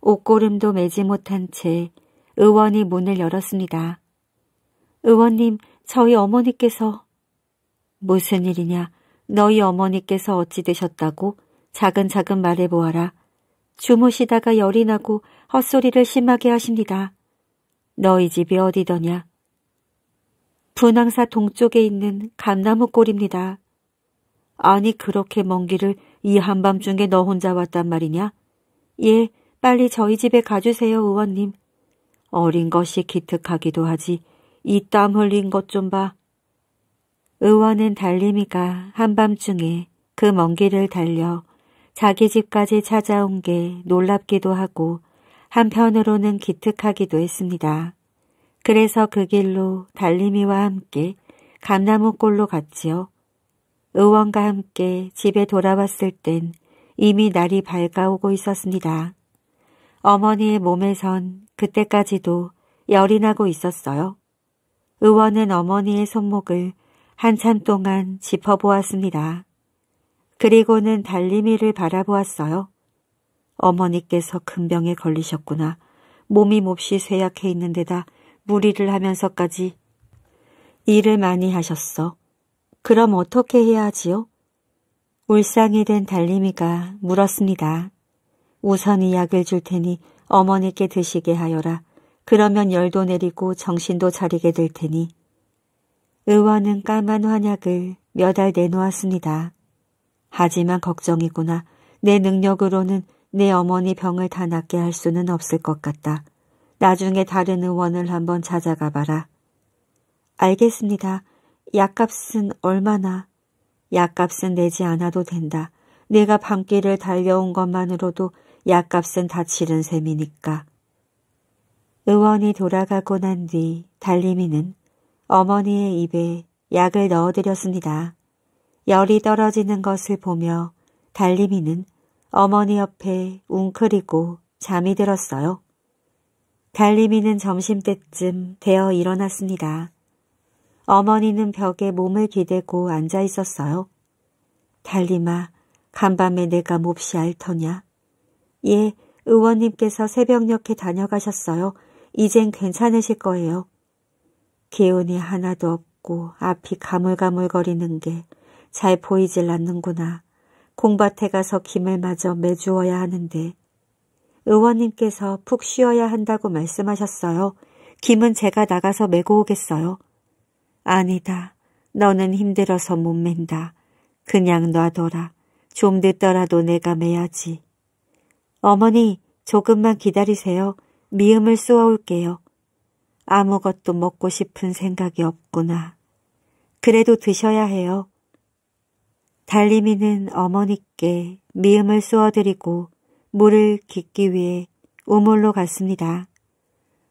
옷고름도 매지 못한 채 의원이 문을 열었습니다. 의원님, 저희 어머니께서 무슨 일이냐? 너희 어머니께서 어찌 되셨다고 자근자근 말해보아라. 주무시다가 열이 나고 헛소리를 심하게 하십니다. 너희 집이 어디더냐? 분황사 동쪽에 있는 감나무 꼴입니다. 아니 그렇게 먼 길을 이 한밤중에 너 혼자 왔단 말이냐? 예, 빨리 저희 집에 가주세요 의원님. 어린 것이 기특하기도 하지 이 땀 흘린 것 좀 봐. 의원은 달림이가 한밤중에 그 먼 길을 달려 자기 집까지 찾아온 게 놀랍기도 하고 한편으로는 기특하기도 했습니다. 그래서 그 길로 달림이와 함께 감나무골로 갔지요. 의원과 함께 집에 돌아왔을 땐 이미 날이 밝아오고 있었습니다. 어머니의 몸에선 그때까지도 열이 나고 있었어요. 의원은 어머니의 손목을 한참 동안 짚어보았습니다. 그리고는 달리미를 바라보았어요. 어머니께서 금병에 걸리셨구나. 몸이 몹시 쇠약해 있는 데다 무리를 하면서까지 일을 많이 하셨어. 그럼 어떻게 해야 하지요? 울상이 된 달리미가 물었습니다. 우선 이 약을 줄 테니 어머니께 드시게 하여라. 그러면 열도 내리고 정신도 차리게 될 테니. 의원은 까만 환약을 몇 알 내놓았습니다. 하지만 걱정이구나. 내 능력으로는 내 어머니 병을 다 낫게 할 수는 없을 것 같다. 나중에 다른 의원을 한번 찾아가 봐라. 알겠습니다. 약값은 얼마나? 약값은 내지 않아도 된다. 내가 밤길을 달려온 것만으로도 약값은 다 치른 셈이니까. 의원이 돌아가고 난 뒤 달림이는 어머니의 입에 약을 넣어드렸습니다. 열이 떨어지는 것을 보며 달림이는 어머니 옆에 웅크리고 잠이 들었어요. 달림이는 점심때쯤 되어 일어났습니다. 어머니는 벽에 몸을 기대고 앉아 있었어요. 달림아, 간밤에 내가 몹시 앓더냐? 예, 의원님께서 새벽녘에 다녀가셨어요. 이젠 괜찮으실 거예요. 기운이 하나도 없고 앞이 가물가물거리는 게 잘 보이질 않는구나. 공밭에 가서 김을 마저 매주어야 하는데 의원님께서 푹 쉬어야 한다고 말씀하셨어요. 김은 제가 나가서 메고 오겠어요. 아니다. 너는 힘들어서 못 맨다. 그냥 놔둬라. 좀 늦더라도 내가 매야지. 어머니, 조금만 기다리세요. 미음을 쏘아올게요. 아무것도 먹고 싶은 생각이 없구나. 그래도 드셔야 해요. 달리미는 어머니께 미음을 쏘아드리고 물을 깃기 위해 우물로 갔습니다.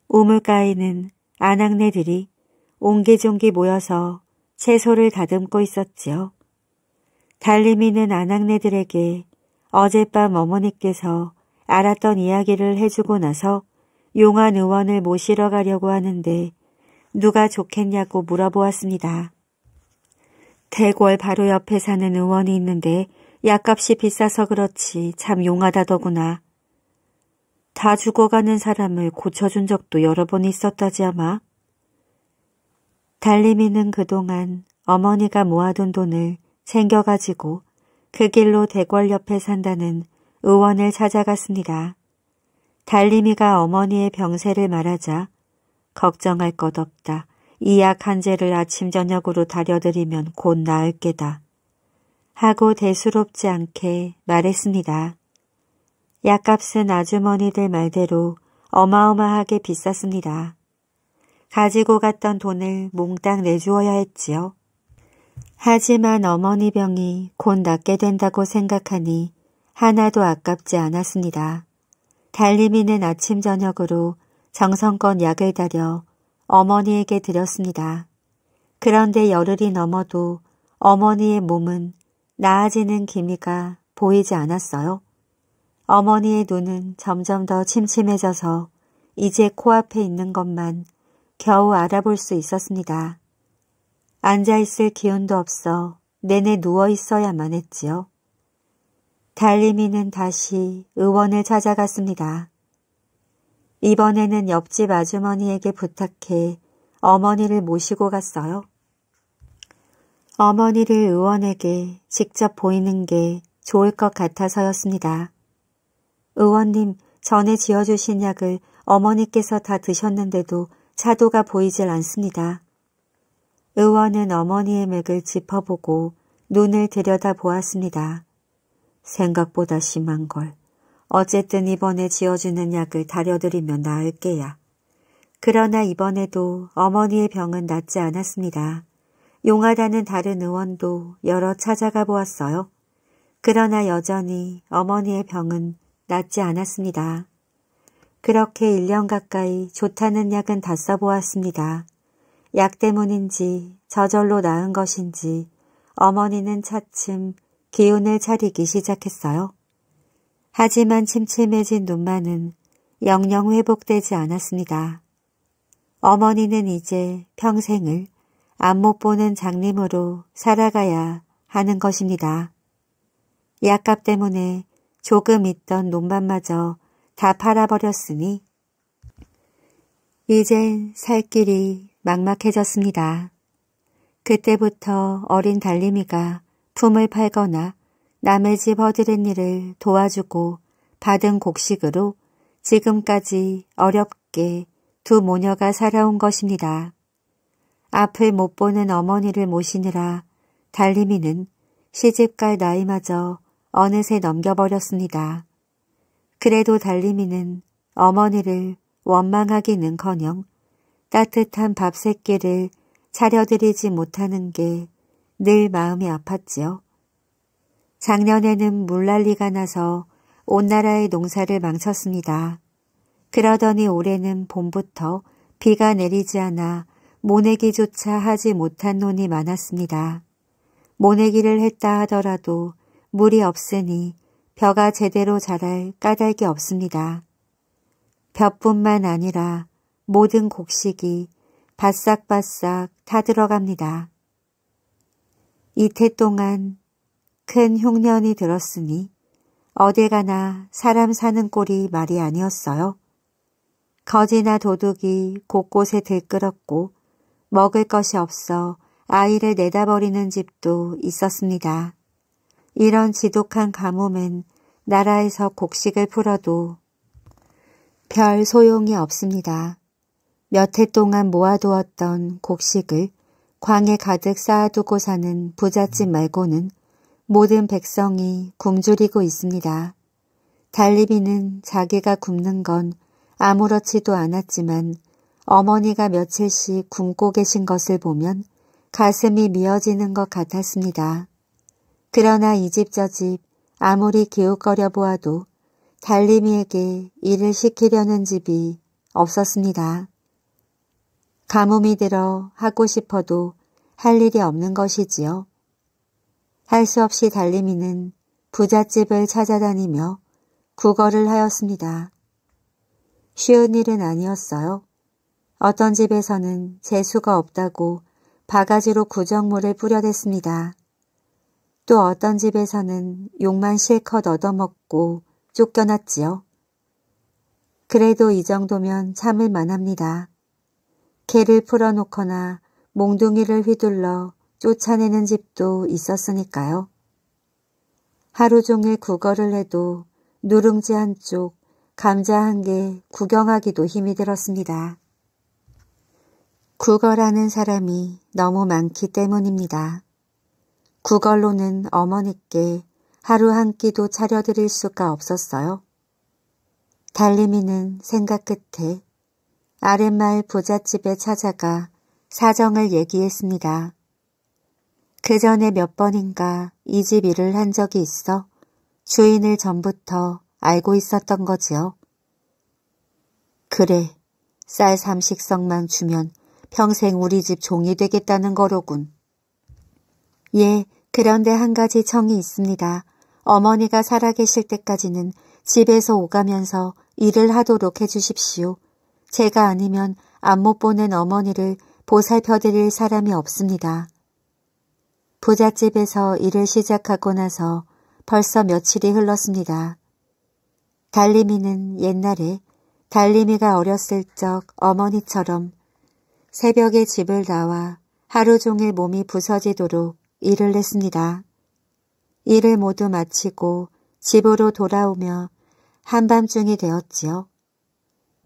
우물가에는 아낙네들이 옹기종기 모여서 채소를 다듬고 있었지요. 달리미는 아낙네들에게 어젯밤 어머니께서 알았던 이야기를 해주고 나서 용한 의원을 모시러 가려고 하는데 누가 좋겠냐고 물어보았습니다. 대궐 바로 옆에 사는 의원이 있는데 약값이 비싸서 그렇지 참 용하다더구나. 다 죽어가는 사람을 고쳐준 적도 여러 번 있었다지 아마. 달림이는 그동안 어머니가 모아둔 돈을 챙겨가지고 그 길로 대궐 옆에 산다는 의원을 찾아갔습니다. 달림이가 어머니의 병세를 말하자 걱정할 것 없다. 이 약한 재를 아침 저녁으로 다려드리면 곧 나을 게다. 하고 대수롭지 않게 말했습니다. 약값은 아주머니들 말대로 어마어마하게 비쌌습니다. 가지고 갔던 돈을 몽땅 내주어야 했지요. 하지만 어머니 병이 곧 낫게 된다고 생각하니 하나도 아깝지 않았습니다. 달님이는 아침 저녁으로 정성껏 약을 다려 어머니에게 드렸습니다. 그런데 열흘이 넘어도 어머니의 몸은 나아지는 기미가 보이지 않았어요. 어머니의 눈은 점점 더 침침해져서 이제 코앞에 있는 것만 겨우 알아볼 수 있었습니다. 앉아있을 기운도 없어 내내 누워있어야만 했지요. 달리미는 다시 의원을 찾아갔습니다. 이번에는 옆집 아주머니에게 부탁해 어머니를 모시고 갔어요. 어머니를 의원에게 직접 보이는 게 좋을 것 같아서였습니다. 의원님, 전에 지어주신 약을 어머니께서 다 드셨는데도 차도가 보이질 않습니다. 의원은 어머니의 맥을 짚어보고 눈을 들여다보았습니다. 생각보다 심한 걸. 어쨌든 이번에 지어주는 약을 다려드리면 나을게야. 그러나 이번에도 어머니의 병은 낫지 않았습니다. 용하다는 다른 의원도 여러 찾아가 보았어요. 그러나 여전히 어머니의 병은 낫지 않았습니다. 그렇게 1년 가까이 좋다는 약은 다 써보았습니다. 약 때문인지 저절로 나은 것인지 어머니는 차츰 기운을 차리기 시작했어요. 하지만 침침해진 눈만은 영영 회복되지 않았습니다. 어머니는 이제 평생을 안 못 보는 장님으로 살아가야 하는 것입니다. 약값 때문에 조금 있던 논밭마저 다 팔아버렸으니 이젠 살 길이 막막해졌습니다. 그때부터 어린 달님이가 품을 팔거나 남의 집 허드렛일을 도와주고 받은 곡식으로 지금까지 어렵게 두 모녀가 살아온 것입니다. 앞을 못 보는 어머니를 모시느라 달리미는 시집갈 나이마저 어느새 넘겨버렸습니다. 그래도 달리미는 어머니를 원망하기는커녕 따뜻한 밥새 끼를 차려드리지 못하는 게늘 마음이 아팠지요. 작년에는 물난리가 나서 온 나라의 농사를 망쳤습니다. 그러더니 올해는 봄부터 비가 내리지 않아 모내기조차 하지 못한 논이 많았습니다. 모내기를 했다 하더라도 물이 없으니 벼가 제대로 자랄 까닭이 없습니다. 벼뿐만 아니라 모든 곡식이 바싹바싹 타들어갑니다. 이태 동안 큰 흉년이 들었으니 어딜 가나 사람 사는 꼴이 말이 아니었어요. 거지나 도둑이 곳곳에 들끓었고 먹을 것이 없어 아이를 내다버리는 집도 있었습니다. 이런 지독한 가뭄엔 나라에서 곡식을 풀어도 별 소용이 없습니다. 몇 해 동안 모아두었던 곡식을 광에 가득 쌓아두고 사는 부잣집 말고는 모든 백성이 굶주리고 있습니다. 달리비는 자기가 굶는 건 아무렇지도 않았지만 어머니가 며칠씩 굶고 계신 것을 보면 가슴이 미어지는 것 같았습니다. 그러나 이 집 저집 집 아무리 기웃거려 보아도 달리미에게 일을 시키려는 집이 없었습니다. 가뭄이 들어 하고 싶어도 할 일이 없는 것이지요. 할 수 없이 달리이는 부잣집을 찾아다니며 구걸을 하였습니다. 쉬운 일은 아니었어요. 어떤 집에서는 재수가 없다고 바가지로 구정물을 뿌려댔습니다. 또 어떤 집에서는 욕만 실컷 얻어먹고 쫓겨났지요. 그래도 이 정도면 참을 만합니다. 개를 풀어놓거나 몽둥이를 휘둘러 쫓아내는 집도 있었으니까요. 하루 종일 구걸을 해도 누룽지 한쪽, 감자 한 개 구경하기도 힘이 들었습니다. 구걸하는 사람이 너무 많기 때문입니다. 구걸로는 어머니께 하루 한 끼도 차려드릴 수가 없었어요. 달림이는 생각 끝에 아랫마을 부잣집에 찾아가 사정을 얘기했습니다. 그 전에 몇 번인가 이 집 일을 한 적이 있어 주인을 전부터 알고 있었던 거지요. 그래, 쌀 삼식성만 주면 평생 우리 집 종이 되겠다는 거로군. 예, 그런데 한 가지 청이 있습니다. 어머니가 살아계실 때까지는 집에서 오가면서 일을 하도록 해주십시오. 제가 아니면 안 못 보낸 어머니를 보살펴드릴 사람이 없습니다. 부잣집에서 일을 시작하고 나서 벌써 며칠이 흘렀습니다. 달림이는 옛날에 달림이가 어렸을 적 어머니처럼 새벽에 집을 나와 하루 종일 몸이 부서지도록 일을 했습니다. 일을 모두 마치고 집으로 돌아오며 한밤중이 되었지요.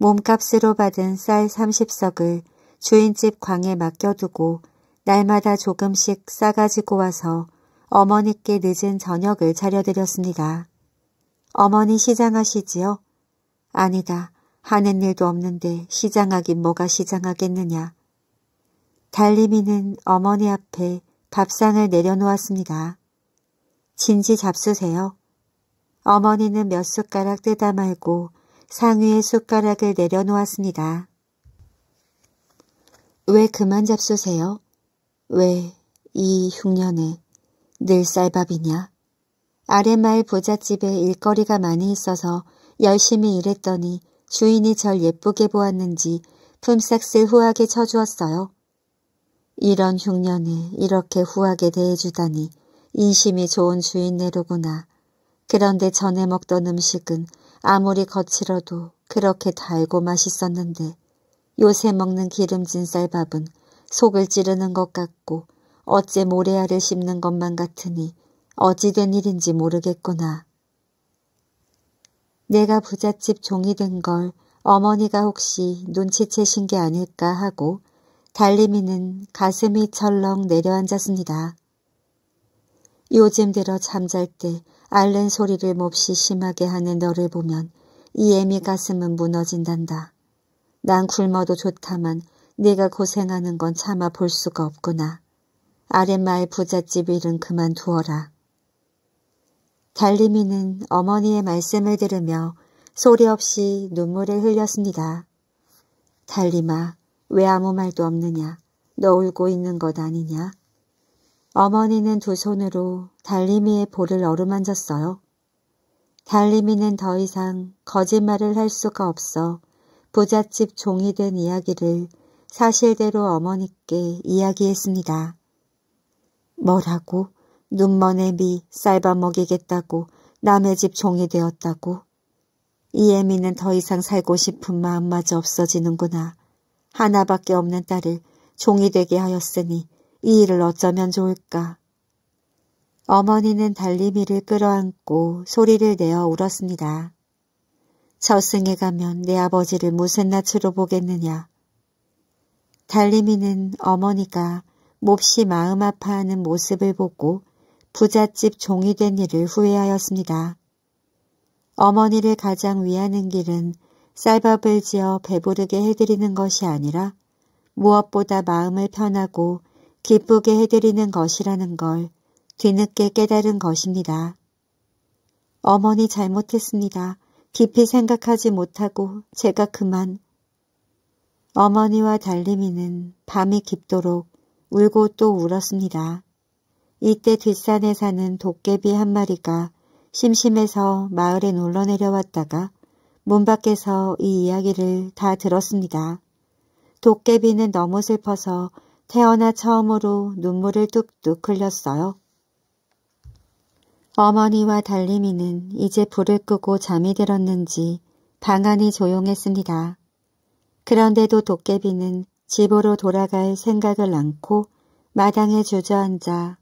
몸값으로 받은 쌀 30석을 주인집 광에 맡겨두고 날마다 조금씩 싸가지고 와서 어머니께 늦은 저녁을 차려드렸습니다. 어머니 시장하시지요? 아니다. 하는 일도 없는데 시장하긴 뭐가 시장하겠느냐. 달리미는 어머니 앞에 밥상을 내려놓았습니다. 진지 잡수세요. 어머니는 몇 숟가락 뜨다 말고 상의 숟가락을 내려놓았습니다. 왜 그만 잡수세요? 왜 이 흉년에 늘 쌀밥이냐? 아랫마을 부잣집에 일거리가 많이 있어서 열심히 일했더니 주인이 절 예쁘게 보았는지 품삯을 후하게 쳐주었어요. 이런 흉년에 이렇게 후하게 대해주다니 인심이 좋은 주인내로구나. 그런데 전에 먹던 음식은 아무리 거칠어도 그렇게 달고 맛있었는데 요새 먹는 기름진 쌀밥은 속을 찌르는 것 같고 어째 모래알을 씹는 것만 같으니 어찌된 일인지 모르겠구나. 내가 부잣집 종이 된 걸 어머니가 혹시 눈치채신 게 아닐까 하고 달림이는 가슴이 철렁 내려앉았습니다. 요즘 들어 잠잘 때 알렌 소리를 몹시 심하게 하는 너를 보면 이 애미 가슴은 무너진단다. 난 굶어도 좋다만 네가 고생하는 건 참아 볼 수가 없구나. 아랫마을 부잣집 일은 그만두어라. 달리미는 어머니의 말씀을 들으며 소리 없이 눈물을 흘렸습니다. 달리마왜 아무 말도 없느냐? 너 울고 있는 것 아니냐? 어머니는 두 손으로 달리미의 볼을 어루만졌어요. 달리미는 더 이상 거짓말을 할 수가 없어 부잣집 종이 된 이야기를 사실대로 어머니께 이야기했습니다. 뭐라고? 눈먼에 미 쌀밥먹이겠다고 남의 집 종이 되었다고? 이애미는 더 이상 살고 싶은 마음마저 없어지는구나. 하나밖에 없는 딸을 종이 되게 하였으니 이 일을 어쩌면 좋을까. 어머니는 달리미를 끌어안고 소리를 내어 울었습니다. 저승에 가면 내 아버지를 무슨 낯으로 보겠느냐. 달리미는 어머니가 몹시 마음 아파하는 모습을 보고 부잣집 종이 된 일을 후회하였습니다. 어머니를 가장 위하는 길은 쌀밥을 지어 배부르게 해드리는 것이 아니라 무엇보다 마음을 편하고 기쁘게 해드리는 것이라는 걸 뒤늦게 깨달은 것입니다. 어머니 잘못했습니다. 깊이 생각하지 못하고 제가 그만 어머니와 달림이는 밤이 깊도록 울고 또 울었습니다. 이때 뒷산에 사는 도깨비 한 마리가 심심해서 마을에 놀러 내려왔다가 문 밖에서 이 이야기를 다 들었습니다. 도깨비는 너무 슬퍼서 태어나 처음으로 눈물을 뚝뚝 흘렸어요. 어머니와 달림이는 이제 불을 끄고 잠이 들었는지 방 안이 조용했습니다. 그런데도 도깨비는 집으로 돌아갈 생각을 안고 마당에 주저앉아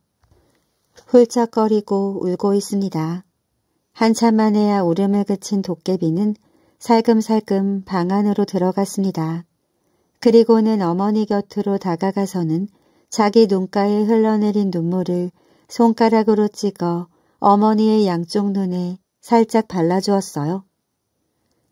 훌쩍거리고 울고 있습니다. 한참 만에야 울음을 그친 도깨비는 살금살금 방 안으로 들어갔습니다. 그리고는 어머니 곁으로 다가가서는 자기 눈가에 흘러내린 눈물을 손가락으로 찍어 어머니의 양쪽 눈에 살짝 발라주었어요.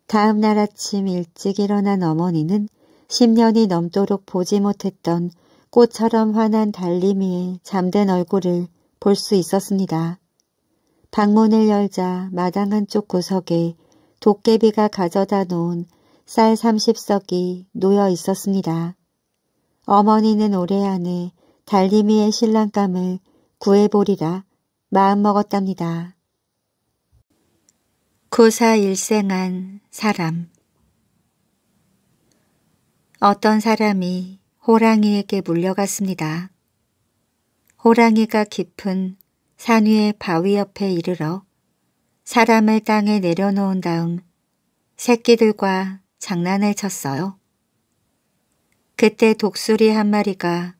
다음 날 아침 일찍 일어난 어머니는 10년이 넘도록 보지 못했던 꽃처럼 환한 달님이의 잠든 얼굴을 볼 수 있었습니다. 방문을 열자 마당 한쪽 구석에 도깨비가 가져다 놓은 쌀 30석이 놓여 있었습니다. 어머니는 올해 안에 달님이의 신랑감을 구해보리라 마음먹었답니다. 고사 일생한 사람 어떤 사람이 호랑이에게 물려갔습니다. 호랑이가 깊은 산 위의 바위 옆에 이르러 사람을 땅에 내려놓은 다음 새끼들과 장난을 쳤어요. 그때 독수리 한 마리가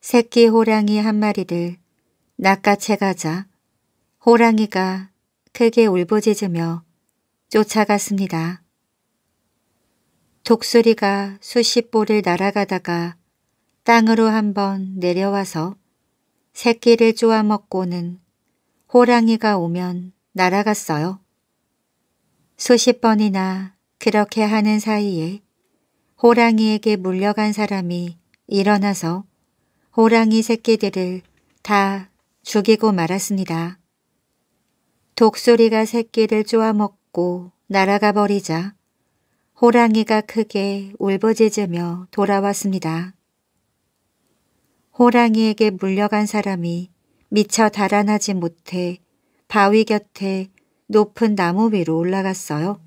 새끼 호랑이 한 마리를 낚아채가자 호랑이가 크게 울부짖으며 쫓아갔습니다. 독수리가 수십 보를 날아가다가 땅으로 한번 내려와서 새끼를 쪼아먹고는 호랑이가 오면 날아갔어요. 수십 번이나 그렇게 하는 사이에 호랑이에게 물려간 사람이 일어나서 호랑이 새끼들을 다 죽이고 말았습니다. 독수리가 새끼를 쪼아먹고 날아가 버리자 호랑이가 크게 울부짖으며 돌아왔습니다. 호랑이에게 물려간 사람이 미처 달아나지 못해 바위 곁에 높은 나무 위로 올라갔어요.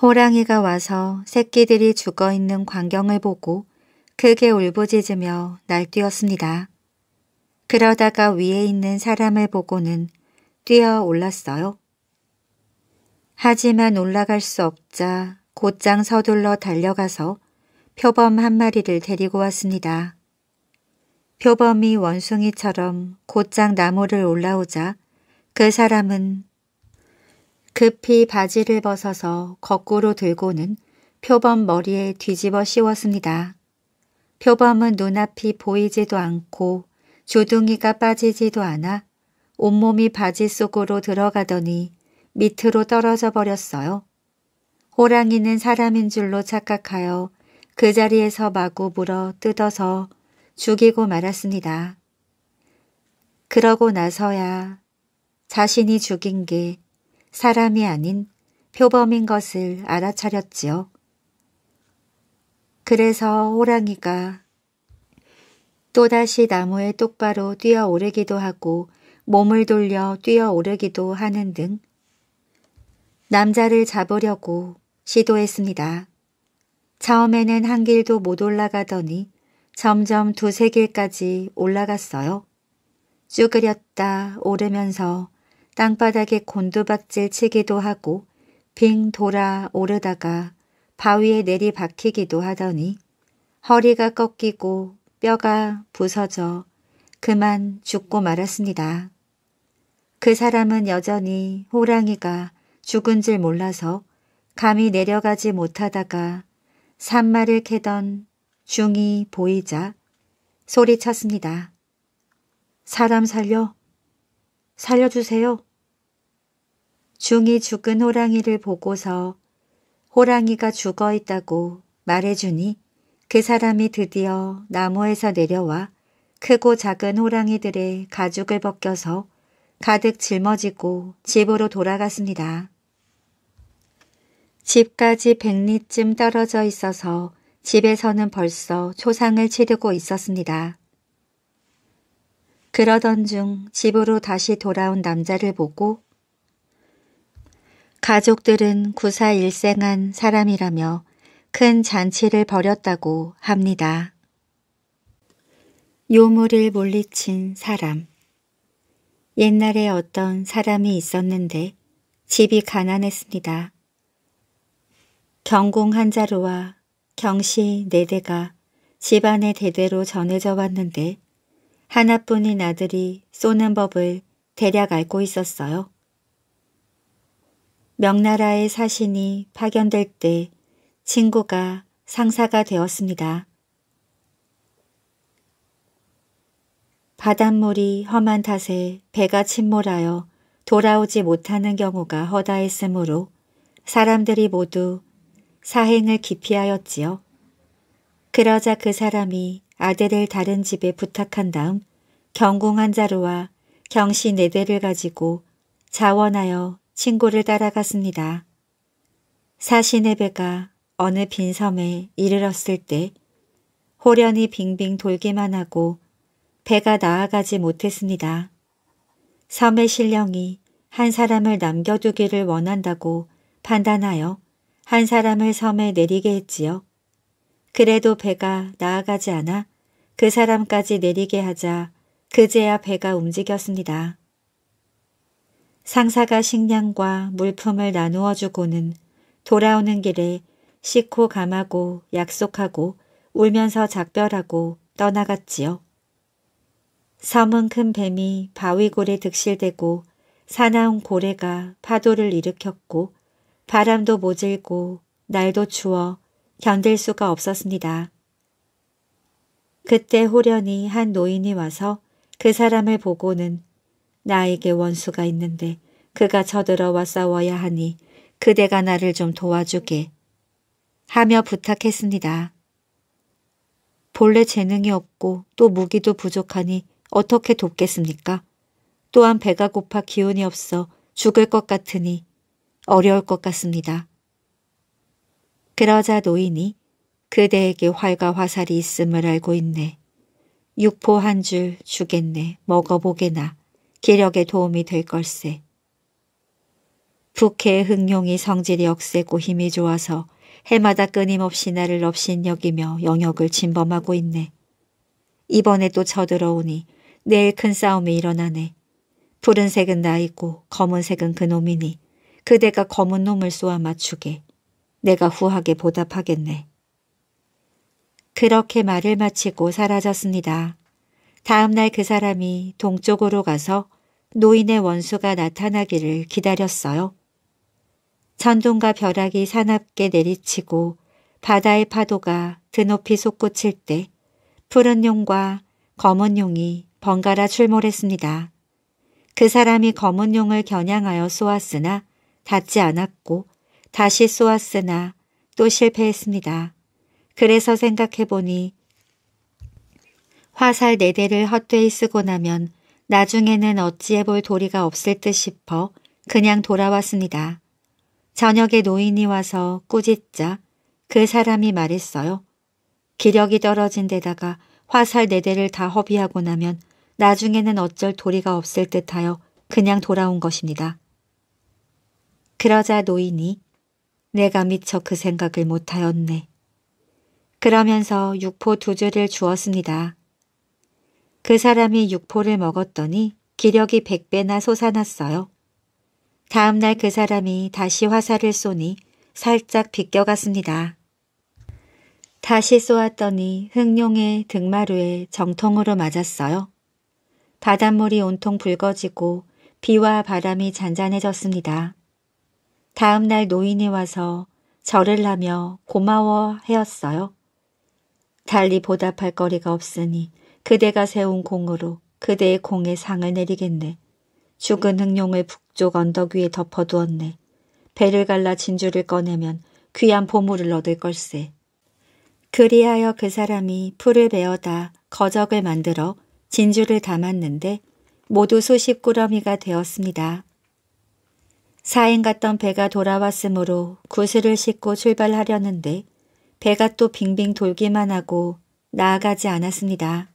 호랑이가 와서 새끼들이 죽어있는 광경을 보고 크게 울부짖으며 날뛰었습니다. 그러다가 위에 있는 사람을 보고는 뛰어 올랐어요. 하지만 올라갈 수 없자 곧장 서둘러 달려가서 표범 한 마리를 데리고 왔습니다. 표범이 원숭이처럼 곧장 나무를 올라오자 그 사람은 급히 바지를 벗어서 거꾸로 들고는 표범 머리에 뒤집어 씌웠습니다. 표범은 눈앞이 보이지도 않고 주둥이가 빠지지도 않아 온몸이 바지 속으로 들어가더니 밑으로 떨어져 버렸어요. 호랑이는 사람인 줄로 착각하여 그 자리에서 마구 물어 뜯어서 죽이고 말았습니다. 그러고 나서야 자신이 죽인 게 사람이 아닌 표범인 것을 알아차렸지요. 그래서 호랑이가 또다시 나무에 똑바로 뛰어오르기도 하고 몸을 돌려 뛰어오르기도 하는 등 남자를 잡으려고 시도했습니다. 처음에는 한 길도 못 올라가더니 점점 두세 길까지 올라갔어요. 쭈그렸다 오르면서 땅바닥에 곤두박질 치기도 하고 빙 돌아 오르다가 바위에 내리박히기도 하더니 허리가 꺾이고 뼈가 부서져 그만 죽고 말았습니다. 그 사람은 여전히 호랑이가 죽은 줄 몰라서 감히 내려가지 못하다가 산마를 캐던 중이 보이자 소리쳤습니다. 사람 살려! 살려주세요! 중이 죽은 호랑이를 보고서 호랑이가 죽어있다고 말해주니 그 사람이 드디어 나무에서 내려와 크고 작은 호랑이들의 가죽을 벗겨서 가득 짊어지고 집으로 돌아갔습니다. 집까지 백리쯤 떨어져 있어서 집에서는 벌써 초상을 치르고 있었습니다. 그러던 중 집으로 다시 돌아온 남자를 보고 가족들은 구사 일생한 사람이라며 큰 잔치를 벌였다고 합니다. 요물을 몰리친 사람 옛날에 어떤 사람이 있었는데 집이 가난했습니다. 경공 한 자루와 경시 네 대가 집안의 대대로 전해져 왔는데 하나뿐인 아들이 쏘는 법을 대략 알고 있었어요. 명나라의 사신이 파견될 때 친구가 상사가 되었습니다. 바닷물이 험한 탓에 배가 침몰하여 돌아오지 못하는 경우가 허다했으므로 사람들이 모두 사행을 기피하였지요. 그러자 그 사람이 아들을 다른 집에 부탁한 다음 경궁한 자루와 경시 네 대를 가지고 자원하여 친구를 따라갔습니다. 사신의 배가 어느 빈 섬에 이르렀을 때호련이 빙빙 돌기만 하고 배가 나아가지 못했습니다. 섬의 신령이 한 사람을 남겨두기를 원한다고 판단하여 한 사람을 섬에 내리게 했지요. 그래도 배가 나아가지 않아 그 사람까지 내리게 하자 그제야 배가 움직였습니다. 상사가 식량과 물품을 나누어 주고는 돌아오는 길에 씻고 감하고 약속하고 울면서 작별하고 떠나갔지요. 섬은 큰 뱀이 바위골에 득실대고 사나운 고래가 파도를 일으켰고 바람도 모질고 날도 추워 견딜 수가 없었습니다. 그때 호련히 한 노인이 와서 그 사람을 보고는 나에게 원수가 있는데 그가 저들어와 싸워야 하니 그대가 나를 좀 도와주게 하며 부탁했습니다. 본래 재능이 없고 또 무기도 부족하니 어떻게 돕겠습니까? 또한 배가 고파 기운이 없어 죽을 것 같으니 어려울 것 같습니다. 그러자 노인이 그대에게 활과 화살이 있음을 알고 있네. 육포 한 줄 주겠네. 먹어보게나. 기력에 도움이 될 걸세. 북해의 흥룡이 성질이 억세고 힘이 좋아서 해마다 끊임없이 나를 업신여기며 영역을 침범하고 있네. 이번에 또 쳐들어오니 내일 큰 싸움이 일어나네. 푸른색은 나이고 검은색은 그놈이니 그대가 검은 놈을 쏘아 맞추게. 내가 후하게 보답하겠네. 그렇게 말을 마치고 사라졌습니다. 다음 날 그 사람이 동쪽으로 가서 노인의 원수가 나타나기를 기다렸어요. 천둥과 벼락이 사납게 내리치고 바다의 파도가 드높이 솟구칠 때 푸른 용과 검은 용이 번갈아 출몰했습니다. 그 사람이 검은 용을 겨냥하여 쏘았으나 닿지 않았고 다시 쏘았으나 또 실패했습니다. 그래서 생각해보니 화살 네 대를 헛되이 쓰고 나면 나중에는 어찌해볼 도리가 없을 듯 싶어 그냥 돌아왔습니다. 저녁에 노인이 와서 꾸짖자 그 사람이 말했어요. 기력이 떨어진 데다가 화살 네 대를 다 허비하고 나면 나중에는 어쩔 도리가 없을 듯하여 그냥 돌아온 것입니다. 그러자 노인이 내가 미처 그 생각을 못하였네. 그러면서 육포 두 줄을 주었습니다. 그 사람이 육포를 먹었더니 기력이 백배나 솟아났어요. 다음날 그 사람이 다시 화살을 쏘니 살짝 비껴갔습니다. 다시 쏘았더니 흑룡의 등마루에 정통으로 맞았어요. 바닷물이 온통 붉어지고 비와 바람이 잔잔해졌습니다. 다음 날 노인이 와서 절을 하며 고마워 헤었어요. 달리 보답할 거리가 없으니 그대가 세운 공으로 그대의 공에 상을 내리겠네. 죽은 흑룡을 북쪽 언덕 위에 덮어두었네. 배를 갈라 진주를 꺼내면 귀한 보물을 얻을 걸세. 그리하여 그 사람이 풀을 베어다 거적을 만들어 진주를 담았는데 모두 수십 꾸러미가 되었습니다. 사행 갔던 배가 돌아왔으므로 구슬을 싣고 출발하려는데 배가 또 빙빙 돌기만 하고 나아가지 않았습니다.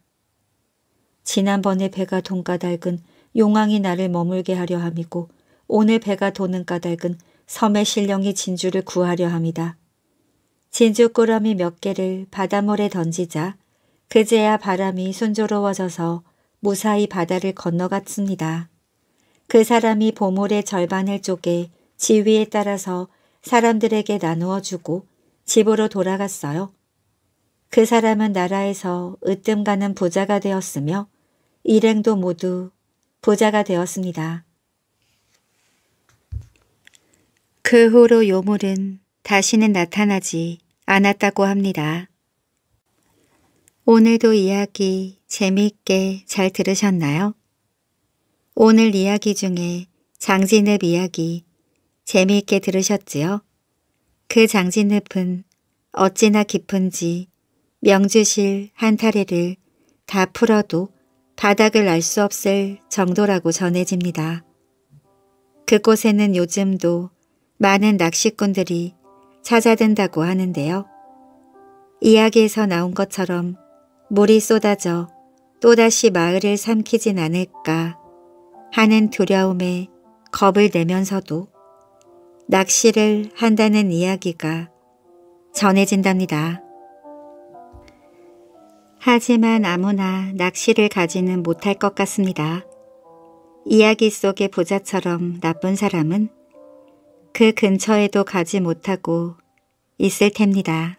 지난번에 배가 돈 까닭은 용왕이 나를 머물게 하려 함이고 오늘 배가 도는 까닭은 섬의 신령이 진주를 구하려 합니다. 진주 꾸러미 몇 개를 바닷물에 던지자 그제야 바람이 순조로워져서 무사히 바다를 건너갔습니다. 그 사람이 보물의 절반을 쪼개 지위에 따라서 사람들에게 나누어 주고 집으로 돌아갔어요. 그 사람은 나라에서 으뜸 가는 부자가 되었으며 일행도 모두 부자가 되었습니다. 그 후로 요물은 다시는 나타나지 않았다고 합니다. 오늘도 이야기 재미있게 잘 들으셨나요? 오늘 이야기 중에 장진읍 이야기 재미있게 들으셨지요? 그 장진읍은 어찌나 깊은지 명주실 한타리를 다 풀어도 바닥을 알 수 없을 정도라고 전해집니다. 그곳에는 요즘도 많은 낚시꾼들이 찾아든다고 하는데요. 이야기에서 나온 것처럼 물이 쏟아져 또다시 마을을 삼키진 않을까 하는 두려움에 겁을 내면서도 낚시를 한다는 이야기가 전해진답니다. 하지만 아무나 낚시를 가지는 못할 것 같습니다. 이야기 속의 부자처럼 나쁜 사람은 그 근처에도 가지 못하고 있을 텐니다